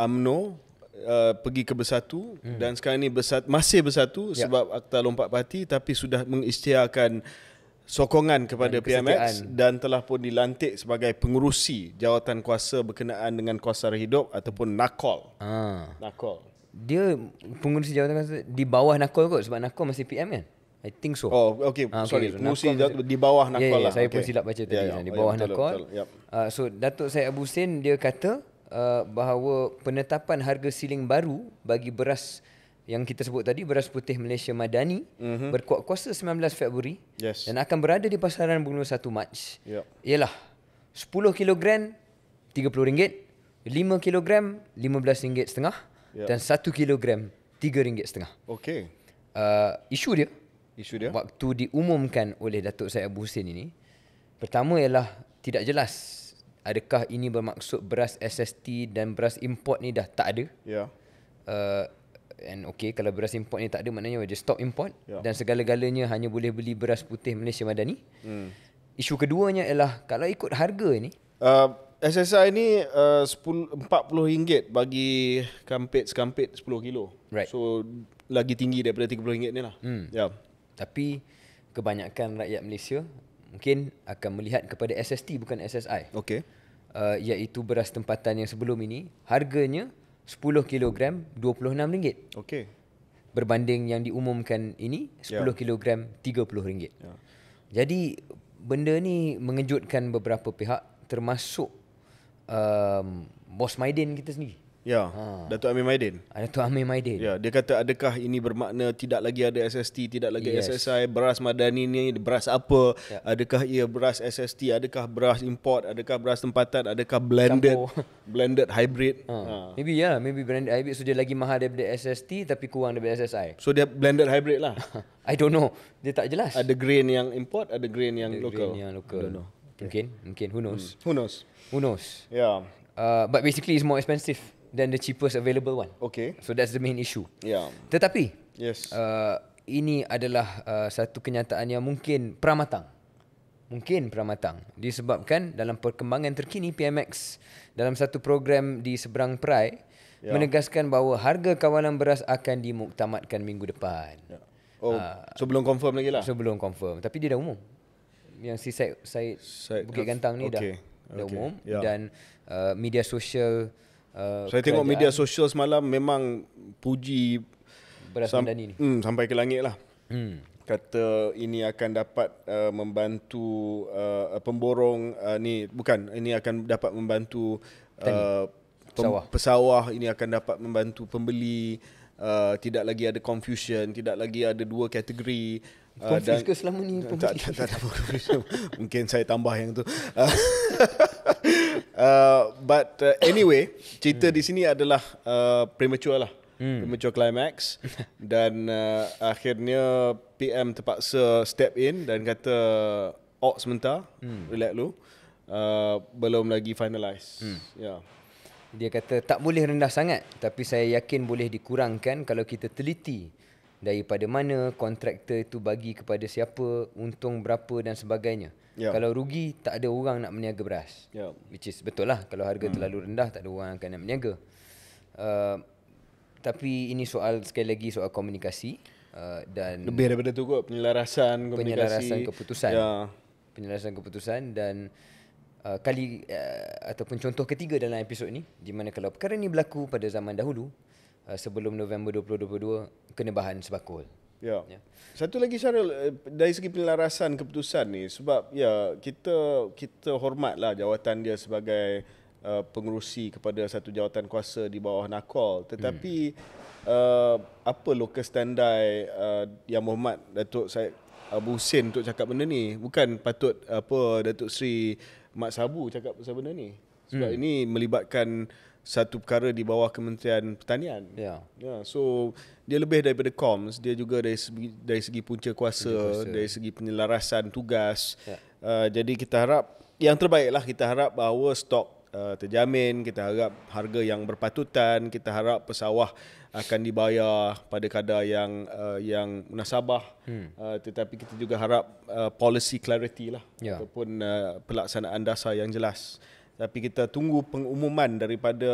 Amno uh, pergi ke Bersatu hmm. dan sekarang ni bersatu, masih Bersatu ya. sebab akta lompat parti tapi sudah mengisytiharkan sokongan kepada dan PMX dan telah pun dilantik sebagai pengurusi jawatan kuasa berkenaan dengan kuasa hidup ataupun NAKOL. Ha. NAKOL. Dia pengurusi jawatan kuasa di bawah NAKOL kot sebab NAKOL masih PM kan? I think so. Oh, okay. Ha, okay Sorry. So, pengurusi NAKOL di bawah NAKOL yeah, yeah, lah. Saya okay. pun silap baca tadi. Yeah, yeah. Kan, di oh, ya, bawah yeah, betul, NAKOL. Betul, betul. Yep. Uh, so, Datuk Syed Abu Sin dia kata Uh, bahawa penetapan harga siling baru bagi beras yang kita sebut tadi beras putih Malaysia Madani mm-hmm. berkuat kuasa 19 Februari yes. dan akan berada di pasaran bulan 1 Mac. Yep. Ya. Ialah 10 kg RM30, 5 kg RM15.5 yep. dan 1 kg RM3.5. Okey. Uh, isu dia isu dia waktu diumumkan oleh Datuk Said Abu Hussein ini pertama ialah tidak jelas adakah ini bermaksud beras SST dan beras import ni dah tak ada? Ya. Yeah. Uh, and okay, kalau beras import ni tak ada, maknanya we just stop import yeah. dan segala-galanya hanya boleh beli beras putih Malaysia Madani. Hmm. Isu keduanya ialah kalau ikut harga ni, uh, SSI ni uh, 10, RM40 bagi kampit sekampit 10 kilo. Right. So lagi tinggi daripada RM30 ni lah. Hmm. Yeah. Tapi kebanyakan rakyat Malaysia mungkin akan melihat kepada SST bukan SSI. Okey. Uh, iaitu beras tempatan yang sebelum ini harganya 10 kg RM26. Okey. Berbanding yang diumumkan ini 10 yeah. kg RM30. Ya. Yeah. Ya. Jadi benda ni mengejutkan beberapa pihak termasuk um, bos Maiden kita sendiri. Ya, ha. Datuk Amir Maidin. Ah, Datuk Amir Maidin. Ya, dia kata adakah ini bermakna tidak lagi ada SST, tidak lagi yes. SSI, beras madani ni, beras apa, ya. adakah ia beras SST, adakah beras import, adakah beras tempatan, adakah blended, Campur. blended hybrid. Ha. Ha. Maybe ya, yeah. maybe blended hybrid so lagi mahal daripada SST tapi kurang daripada SSI. So dia blended hybrid lah. I don't know. Dia tak jelas. Ada grain yang import, ada grain yang ada local. Grain yang local. I don't know. Okay. Mungkin, mungkin. Who knows? Hmm. Who knows? Who knows? Ya. Yeah. Uh, but basically it's more expensive than the cheapest available one. Okay. So that's the main issue. Yeah. Tetapi yes. Uh, ini adalah uh, satu kenyataan yang mungkin pramatang. Mungkin pramatang. Disebabkan dalam perkembangan terkini PMX dalam satu program di seberang Perai yeah. menegaskan bahawa harga kawalan beras akan dimuktamadkan minggu depan. Yeah. Oh, uh, so belum confirm lagi lah. So belum confirm. Tapi dia dah umum. Yang si Syed, Syed, Bukit Gantang ni okay. dah, okay. umum. Yeah. Dan uh, media sosial... Uh, saya tengok media sosial semalam memang puji beras sam- mendani ni. Hmm, sampai ke langit lah. Hmm. Kata ini akan dapat uh, membantu uh, pemborong uh, ni bukan ini akan dapat membantu uh, pesawah. pesawah ini akan dapat membantu pembeli uh, tidak lagi ada confusion tidak lagi ada dua kategori Confuse ah, dan, ke selama ni? Tak, tak, tak, tak, tak, Mungkin saya tambah yang tu. Uh, but uh, anyway, cerita di sini adalah uh, premature lah. Hmm. Premature climax. dan uh, akhirnya PM terpaksa step in dan kata, Ox sementara, hmm. relax dulu. Uh, belum lagi finalise. Hmm. Yeah. Dia kata, tak boleh rendah sangat. Tapi saya yakin boleh dikurangkan kalau kita teliti daripada mana kontraktor itu bagi kepada siapa untung berapa dan sebagainya yeah. kalau rugi tak ada orang nak meniaga beras yeah. which is betul lah kalau harga hmm. terlalu rendah tak ada orang akan nak meniaga uh, tapi ini soal sekali lagi soal komunikasi uh, dan lebih daripada itu kot penyelarasan komunikasi penyelarasan keputusan yeah. penyelarasan keputusan dan uh, kali uh, ataupun contoh ketiga dalam episod ini di mana kalau perkara ni berlaku pada zaman dahulu Eh, sebelum November 2022 kena bahan sebakul. Ya. ya. Satu lagi cara eh, dari segi penyelarasan keputusan ni sebab ya kita kita hormatlah jawatan dia sebagai uh, pengerusi kepada satu jawatan kuasa di bawah Nakol hmm. tetapi hmm. uh, apa locus standi uh, yang Muhammad Datuk Said Abu Hussein untuk cakap benda ni bukan patut apa Datuk Sri Mat Sabu cakap pasal benda ni sebab hmm. ini melibatkan satu perkara di bawah Kementerian Pertanian. Ya. Yeah. Ya, yeah, so dia lebih daripada comms, dia juga dari segi, dari segi punca kuasa, punca ya. dari segi penyelarasan tugas. Yeah. Uh, jadi kita harap yang terbaiklah kita harap bahawa stok uh, terjamin, kita harap harga yang berpatutan, kita harap pesawah akan dibayar pada kadar yang uh, yang munasabah. Hmm. Uh, tetapi kita juga harap uh, policy clarity lah yeah. ataupun uh, pelaksanaan dasar yang jelas tapi kita tunggu pengumuman daripada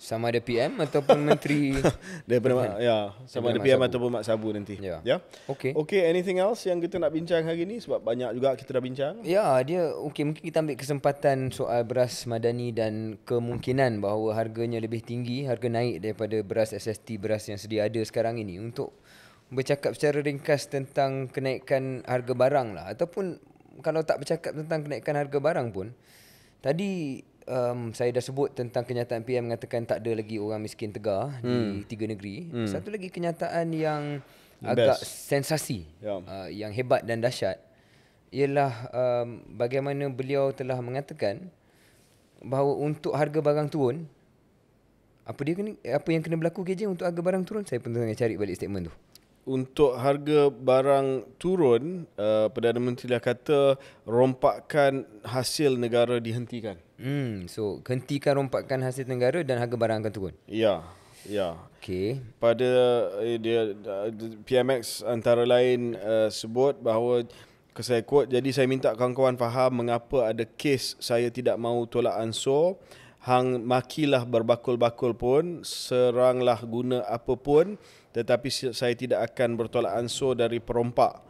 sama ada PM ataupun menteri daripada Mak, ya sama ada PM Sabu. ataupun Mak Sabu nanti ya yeah. yeah? okey okey anything else yang kita nak bincang hari ni sebab banyak juga kita dah bincang ya yeah, dia okey mungkin kita ambil kesempatan soal beras madani dan kemungkinan bahawa harganya lebih tinggi harga naik daripada beras SST beras yang sedia ada sekarang ini untuk bercakap secara ringkas tentang kenaikan harga barang lah ataupun kalau tak bercakap tentang kenaikan harga barang pun Tadi um, saya dah sebut tentang kenyataan PM mengatakan tak ada lagi orang miskin tegar hmm. di tiga negeri. Hmm. Satu lagi kenyataan yang Best. agak sensasi, yeah. uh, yang hebat dan dahsyat ialah um, bagaimana beliau telah mengatakan bahawa untuk harga barang turun apa dia kena, apa yang kena berlaku KJ untuk harga barang turun saya pun tengah cari balik statement tu untuk harga barang turun, uh, Perdana Menteri dah kata rompakan hasil negara dihentikan. Hmm, so hentikan rompakan hasil negara dan harga barang akan turun. Ya. Ya. Okey. Pada uh, dia uh, PMX antara lain uh, sebut bahawa saya quote, jadi saya minta kawan-kawan faham mengapa ada kes saya tidak mahu tolak ansur. Hang makilah berbakul-bakul pun, seranglah guna apa pun tetapi saya tidak akan bertolak ansur dari perompak.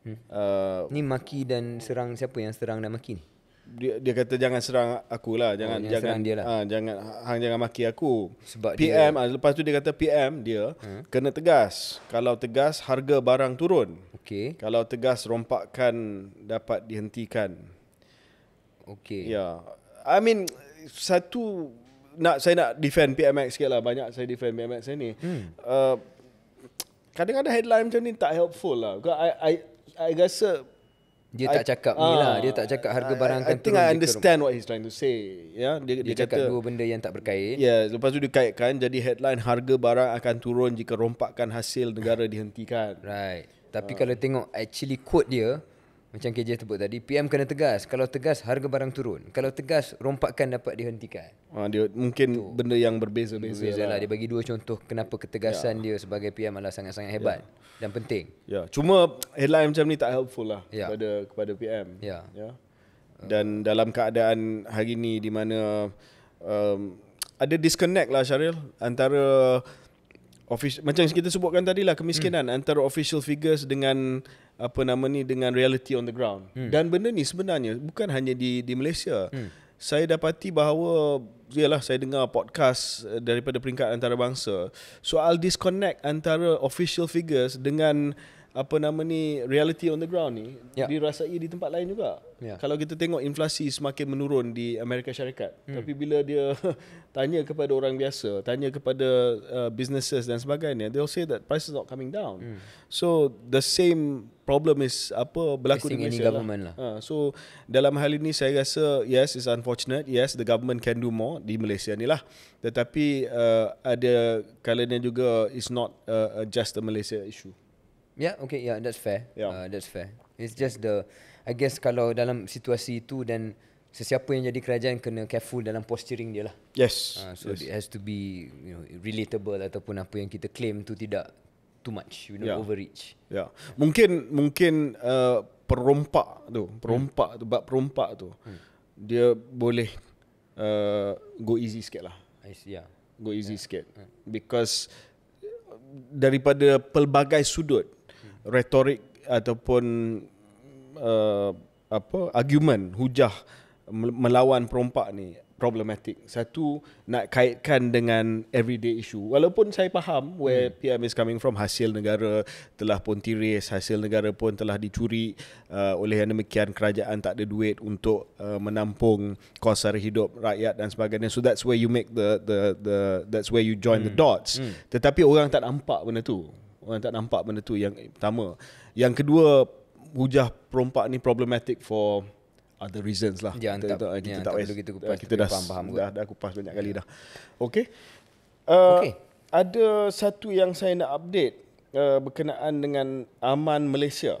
Hmm. Uh, ni maki dan serang siapa yang serang dan maki ni? Dia, dia kata jangan serang aku lah, jangan oh, jangan dia lah. Ha, jangan hang jangan maki aku. Sebab PM dia, ha, lepas tu dia kata PM dia hmm? kena tegas. Kalau tegas harga barang turun. Okey. Kalau tegas rompakan dapat dihentikan. Okey. Ya. Yeah. I mean satu nak saya nak defend PMX sikit lah banyak saya defend PMX ni. Hmm. Uh, kadang-kadang headline macam ni tak helpful lah. I I I rasa dia tak cakap uh, ni lah. Dia tak ah, cakap harga barang I, akan I think I understand what he's trying to say. yeah? dia, dia, dia cakap dua benda yang tak berkait. Ya, yeah, lepas tu dia kaitkan jadi headline harga barang akan turun jika rompakan hasil negara dihentikan. Right. Tapi uh. kalau tengok actually quote dia, macam KJ sebut tadi, PM kena tegas. Kalau tegas, harga barang turun. Kalau tegas, rompakan dapat dihentikan. Ha, dia, mungkin Itu. benda yang berbeza-beza. Berbeza lah. lah. Dia bagi dua contoh kenapa ketegasan ya. dia sebagai PM adalah sangat-sangat ya. hebat ya. dan penting. Ya. Cuma headline macam ni tak helpful lah ya. kepada, kepada PM. Ya. Ya. Dan uh. dalam keadaan hari ni di mana um, ada disconnect lah Syaril antara official macam kita sebutkan tadi lah kemiskinan hmm. antara official figures dengan apa nama ni dengan reality on the ground hmm. dan benda ni sebenarnya bukan hanya di di Malaysia hmm. saya dapati bahawa ialah saya dengar podcast eh, daripada peringkat antarabangsa soal disconnect antara official figures dengan apa nama ni reality on the ground ni yeah. dirasai di tempat lain juga. Yeah. Kalau kita tengok inflasi semakin menurun di Amerika Syarikat, hmm. tapi bila dia tanya kepada orang biasa, tanya kepada uh, businesses dan sebagainya, they all say that prices not coming down. Hmm. So the same problem is apa berlaku di Malaysia lah. lah. Uh, so dalam hal ini saya rasa yes is unfortunate, yes the government can do more di Malaysia ni lah. Tetapi uh, ada kalanya juga is not uh, uh, just a Malaysia issue. Yeah, okay, yeah, that's fair. Yeah. Uh, that's fair. It's just the, I guess kalau dalam situasi itu then sesiapa yang jadi kerajaan kena careful dalam posturing dia lah. Yes. Uh, so yes. it has to be you know relatable ataupun apa yang kita claim tu tidak too much, you know, yeah. overreach. Yeah. Mungkin mungkin uh, perompak tu, perompak hmm. tu, bab perompak tu, hmm. dia boleh uh, go easy sikit lah. I see, yeah. Go easy yeah. sikit. Hmm. Because uh, daripada pelbagai sudut, retorik ataupun uh, apa argument hujah melawan perompak ni problematik. Satu nak kaitkan dengan everyday issue. Walaupun saya faham where hmm. PM is coming from hasil negara telah pun tiris, hasil negara pun telah dicuri uh, oleh yang demikian kerajaan tak ada duit untuk uh, menampung kos sara hidup rakyat dan sebagainya. So that's where you make the the the that's where you join hmm. the dots. Hmm. Tetapi orang tak nampak benda tu. Orang tak nampak benda tu yang pertama. Yang kedua, hujah perompak ni problematic for other reasons lah. Ya, kita, antap, kita, ya, tak kita kupas. Kita dah, paham, dah, dah, dah kupas banyak kali ya. dah. Okay. Uh, okay. Ada satu yang saya nak update uh, berkenaan dengan Aman Malaysia.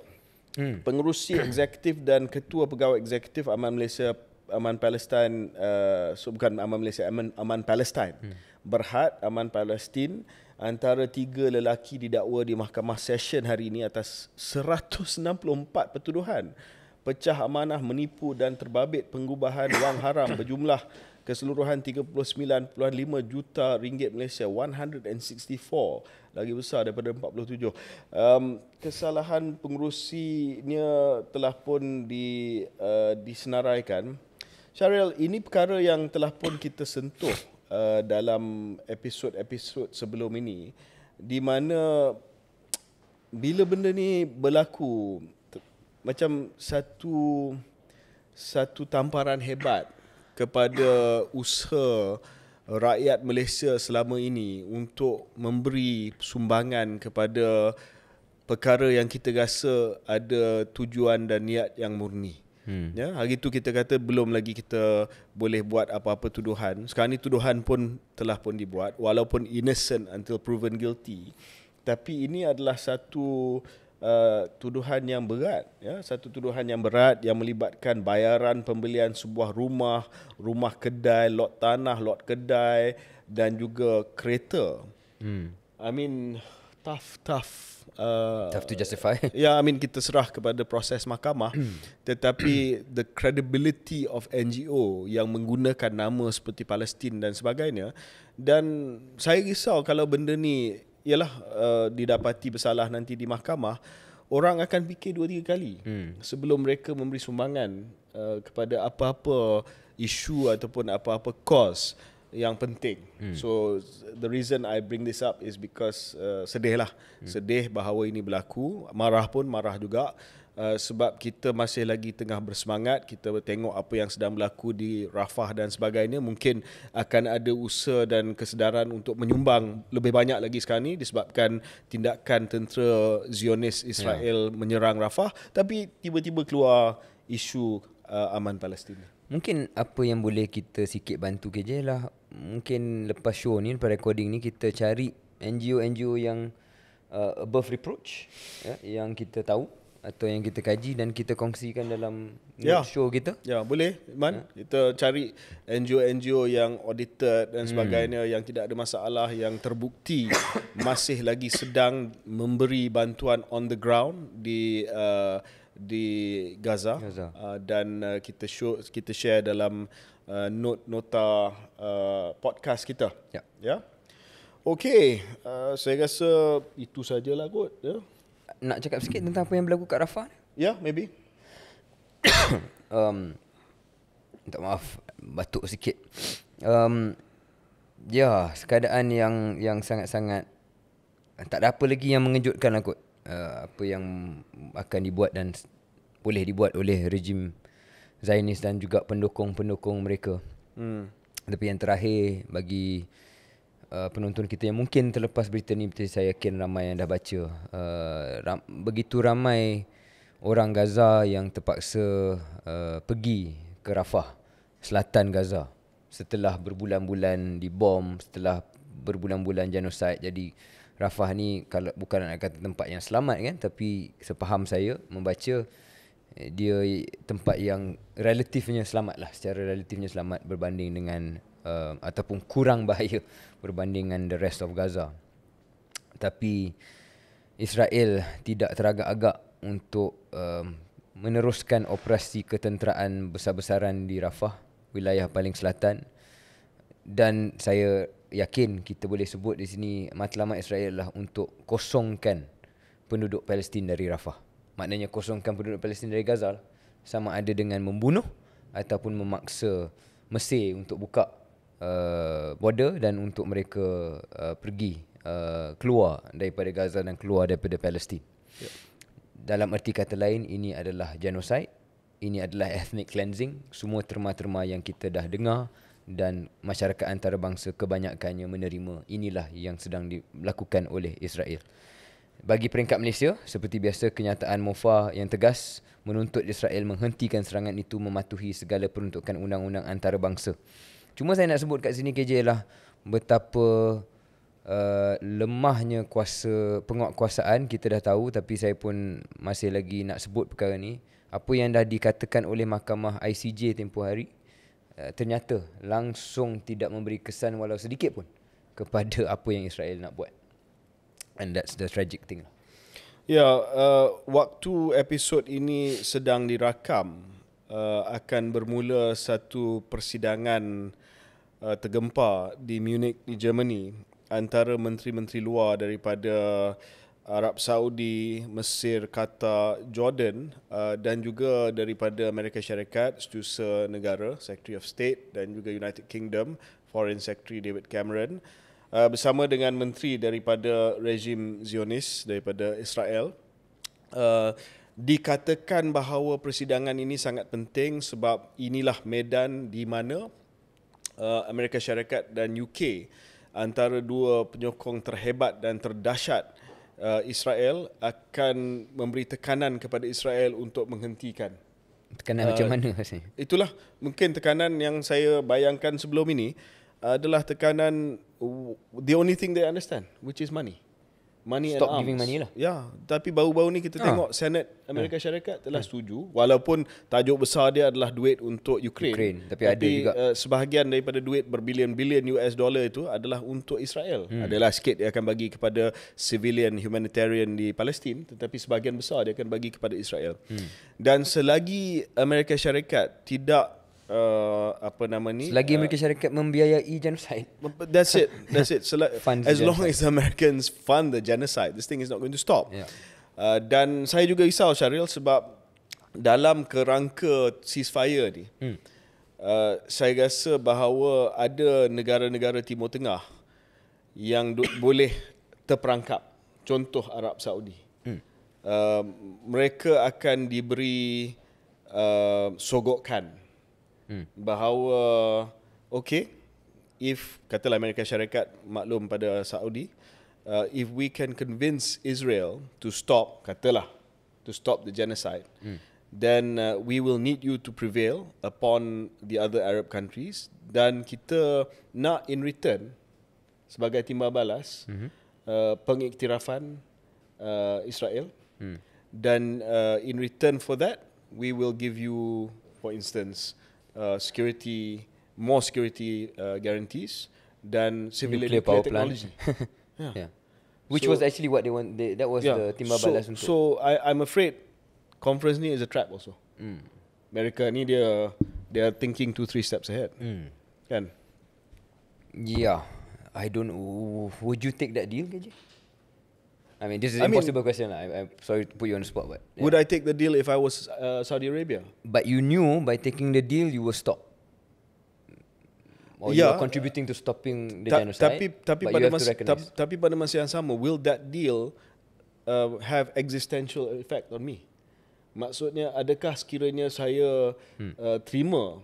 Hmm. Pengerusi eksekutif dan ketua pegawai eksekutif Aman Malaysia Aman Palestin uh, so bukan Aman Malaysia Aman Aman Palestin hmm. Berhad Aman Palestin antara tiga lelaki didakwa di mahkamah session hari ini atas 164 pertuduhan pecah amanah menipu dan terbabit pengubahan wang haram berjumlah keseluruhan 39.5 juta ringgit Malaysia 164 lagi besar daripada 47. Um, kesalahan pengurusinya telah pun di uh, disenaraikan. Syaril, ini perkara yang telah pun kita sentuh uh, dalam episod-episod sebelum ini di mana bila benda ni berlaku macam satu satu tamparan hebat kepada usaha rakyat Malaysia selama ini untuk memberi sumbangan kepada perkara yang kita rasa ada tujuan dan niat yang murni. Hmm. Ya, hari itu kita kata belum lagi kita boleh buat apa-apa tuduhan. Sekarang ni tuduhan pun telah pun dibuat walaupun innocent until proven guilty. Tapi ini adalah satu uh, tuduhan yang berat, ya, satu tuduhan yang berat yang melibatkan bayaran pembelian sebuah rumah, rumah kedai, lot tanah, lot kedai dan juga kereta. Hmm. I mean tough tough uh, Tough to justify Ya yeah, I mean kita serah kepada proses mahkamah Tetapi the credibility of NGO Yang menggunakan nama seperti Palestin dan sebagainya Dan saya risau kalau benda ni Ialah uh, didapati bersalah nanti di mahkamah Orang akan fikir dua tiga kali hmm. Sebelum mereka memberi sumbangan uh, Kepada apa-apa isu ataupun apa-apa cause yang penting. Hmm. So the reason I bring this up is because uh, sedih lah, hmm. sedih bahawa ini berlaku. Marah pun marah juga uh, sebab kita masih lagi tengah bersemangat. Kita tengok apa yang sedang berlaku di Rafah dan sebagainya. Mungkin akan ada usaha dan kesedaran untuk menyumbang lebih banyak lagi sekarang ni disebabkan tindakan tentera Zionis Israel yeah. menyerang Rafah. Tapi tiba-tiba keluar isu uh, aman Palestin. Mungkin apa yang boleh kita sikit bantu kerja lah mungkin lepas show ni lepas recording ni kita cari NGO-NGO yang uh, above reproach ya, yang kita tahu atau yang kita kaji dan kita kongsikan dalam yeah. show kita. Ya, boleh. Man, yeah. kita cari NGO-NGO yang audited dan hmm. sebagainya yang tidak ada masalah yang terbukti masih lagi sedang memberi bantuan on the ground di uh, di Gaza, Gaza. Uh, dan uh, kita show kita share dalam uh, note nota Uh, podcast kita. Ya. Ya. Okey, uh, saya rasa itu sajalah kot, ya. Nak cakap sikit tentang apa yang berlaku kat Rafah ni? Ya, maybe. um minta maaf batuk sikit. Um ya, keadaan yang yang sangat-sangat tak ada apa lagi yang mengejutkan aku. Uh, apa yang akan dibuat dan boleh dibuat oleh rejim Zainis dan juga pendukung-pendukung mereka. Hmm. Tapi yang terakhir bagi uh, penonton kita yang mungkin terlepas berita ni saya yakin ramai yang dah baca uh, ram, begitu ramai orang Gaza yang terpaksa uh, pergi ke Rafah selatan Gaza setelah berbulan-bulan dibom setelah berbulan-bulan genosid jadi Rafah ni kalau bukan nak kata tempat yang selamat kan tapi sepaham saya membaca dia tempat yang relatifnya selamat lah secara relatifnya selamat berbanding dengan uh, ataupun kurang bahaya berbanding dengan the rest of Gaza tapi Israel tidak teragak-agak untuk um, meneruskan operasi ketenteraan besar-besaran di Rafah wilayah paling selatan dan saya yakin kita boleh sebut di sini matlamat Israel lah untuk kosongkan penduduk Palestin dari Rafah maknanya kosongkan penduduk Palestin dari Gaza lah. sama ada dengan membunuh ataupun memaksa Mesir untuk buka uh, border dan untuk mereka uh, pergi uh, keluar daripada Gaza dan keluar daripada Palestin. Yep. Ya. Dalam erti kata lain ini adalah genocide, ini adalah ethnic cleansing, semua terma-terma yang kita dah dengar dan masyarakat antarabangsa kebanyakannya menerima inilah yang sedang dilakukan oleh Israel. Bagi peringkat Malaysia, seperti biasa kenyataan Mofa yang tegas menuntut Israel menghentikan serangan itu mematuhi segala peruntukan undang-undang antarabangsa. Cuma saya nak sebut kat sini KJ lah betapa uh, lemahnya kuasa penguatkuasaan kita dah tahu tapi saya pun masih lagi nak sebut perkara ni. Apa yang dah dikatakan oleh mahkamah ICJ tempoh hari uh, ternyata langsung tidak memberi kesan walau sedikit pun kepada apa yang Israel nak buat. And that's the tragic thing. yeah, uh, waktu episod ini sedang dirakam uh, akan bermula satu persidangan uh, tergempar di Munich di Germany antara menteri-menteri luar daripada Arab Saudi, Mesir, Qatar, Jordan uh, dan juga daripada Amerika Syarikat, Setiausaha Negara, Secretary of State dan juga United Kingdom, Foreign Secretary David Cameron. Uh, bersama dengan menteri daripada rejim Zionis daripada Israel uh, dikatakan bahawa persidangan ini sangat penting sebab inilah medan di mana uh, Amerika Syarikat dan UK antara dua penyokong terhebat dan terdahsyat uh, Israel akan memberi tekanan kepada Israel untuk menghentikan tekanan uh, macam mana itulah mungkin tekanan yang saya bayangkan sebelum ini adalah tekanan the only thing they understand which is money money stop and arms. giving money lah ya yeah, tapi baru-baru ni kita ha. tengok senat Amerika ha. Syarikat telah ha. setuju walaupun tajuk besar dia adalah duit untuk Ukraine, Ukraine. Tapi, tapi ada juga uh, sebahagian daripada duit berbilion-bilion US dollar itu adalah untuk Israel hmm. adalah sikit dia akan bagi kepada civilian humanitarian di Palestin tetapi sebahagian besar dia akan bagi kepada Israel hmm. dan selagi Amerika Syarikat tidak uh, apa nama ni selagi Amerika uh, syarikat membiayai genosida. that's it that's it Sel- as long as Americans fund the genocide this thing is not going to stop yeah. uh, dan saya juga risau Syaril sebab dalam kerangka ceasefire ni hmm. uh, saya rasa bahawa ada negara-negara timur tengah yang boleh terperangkap contoh Arab Saudi hmm. uh, mereka akan diberi uh, sogokan hmm. bahawa okay if katalah Amerika Syarikat maklum pada Saudi uh, if we can convince Israel to stop katalah to stop the genocide hmm. then uh, we will need you to prevail upon the other Arab countries dan kita nak in return sebagai timbal balas hmm. uh, pengiktirafan uh, Israel hmm. dan uh, in return for that we will give you for instance Uh, security more security uh, guarantees than civilian nuclear, power technology. plant. yeah. yeah, which so was actually what they want. They, that was yeah. the Timbaland lesson. So, so I, I'm afraid conference ni is a trap also. Mm. America, ni dia, they are thinking two three steps ahead. Mm. Kan? Yeah, I don't. Would you take that deal, Gaji? I mean, this is an impossible mean, question. Lah. I, I'm sorry to put you on the spot, but yeah. would I take the deal if I was uh, Saudi Arabia? But you knew by taking the deal, you will stop. Or yeah, you were contributing to stopping the ta- genocide. Tapi, tapi, but pada you have to ta- tapi pada masa yang sama, will that deal uh, have existential effect on me? Maksudnya, adakah sekiranya saya hmm. uh, terima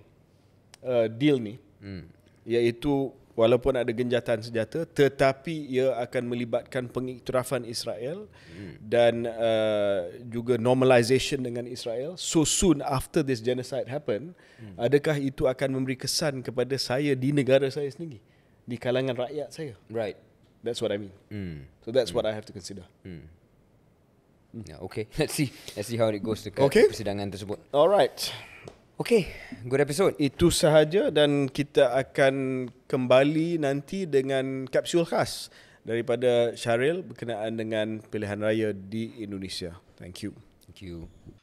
uh, deal ni, hmm. iaitu walaupun ada genjatan senjata tetapi ia akan melibatkan pengiktirafan Israel hmm. dan uh, juga normalisation dengan Israel so soon after this genocide happen hmm. adakah itu akan memberi kesan kepada saya di negara saya sendiri di kalangan rakyat saya right that's what i mean hmm. so that's hmm. what i have to consider hmm. hmm. Yeah, okay. Let's see. Let's see how it goes to okay. persidangan tersebut. All right. Okay, good episode. Itu sahaja dan kita akan kembali nanti dengan kapsul khas daripada Syaril berkenaan dengan pilihan raya di Indonesia. Thank you. Thank you.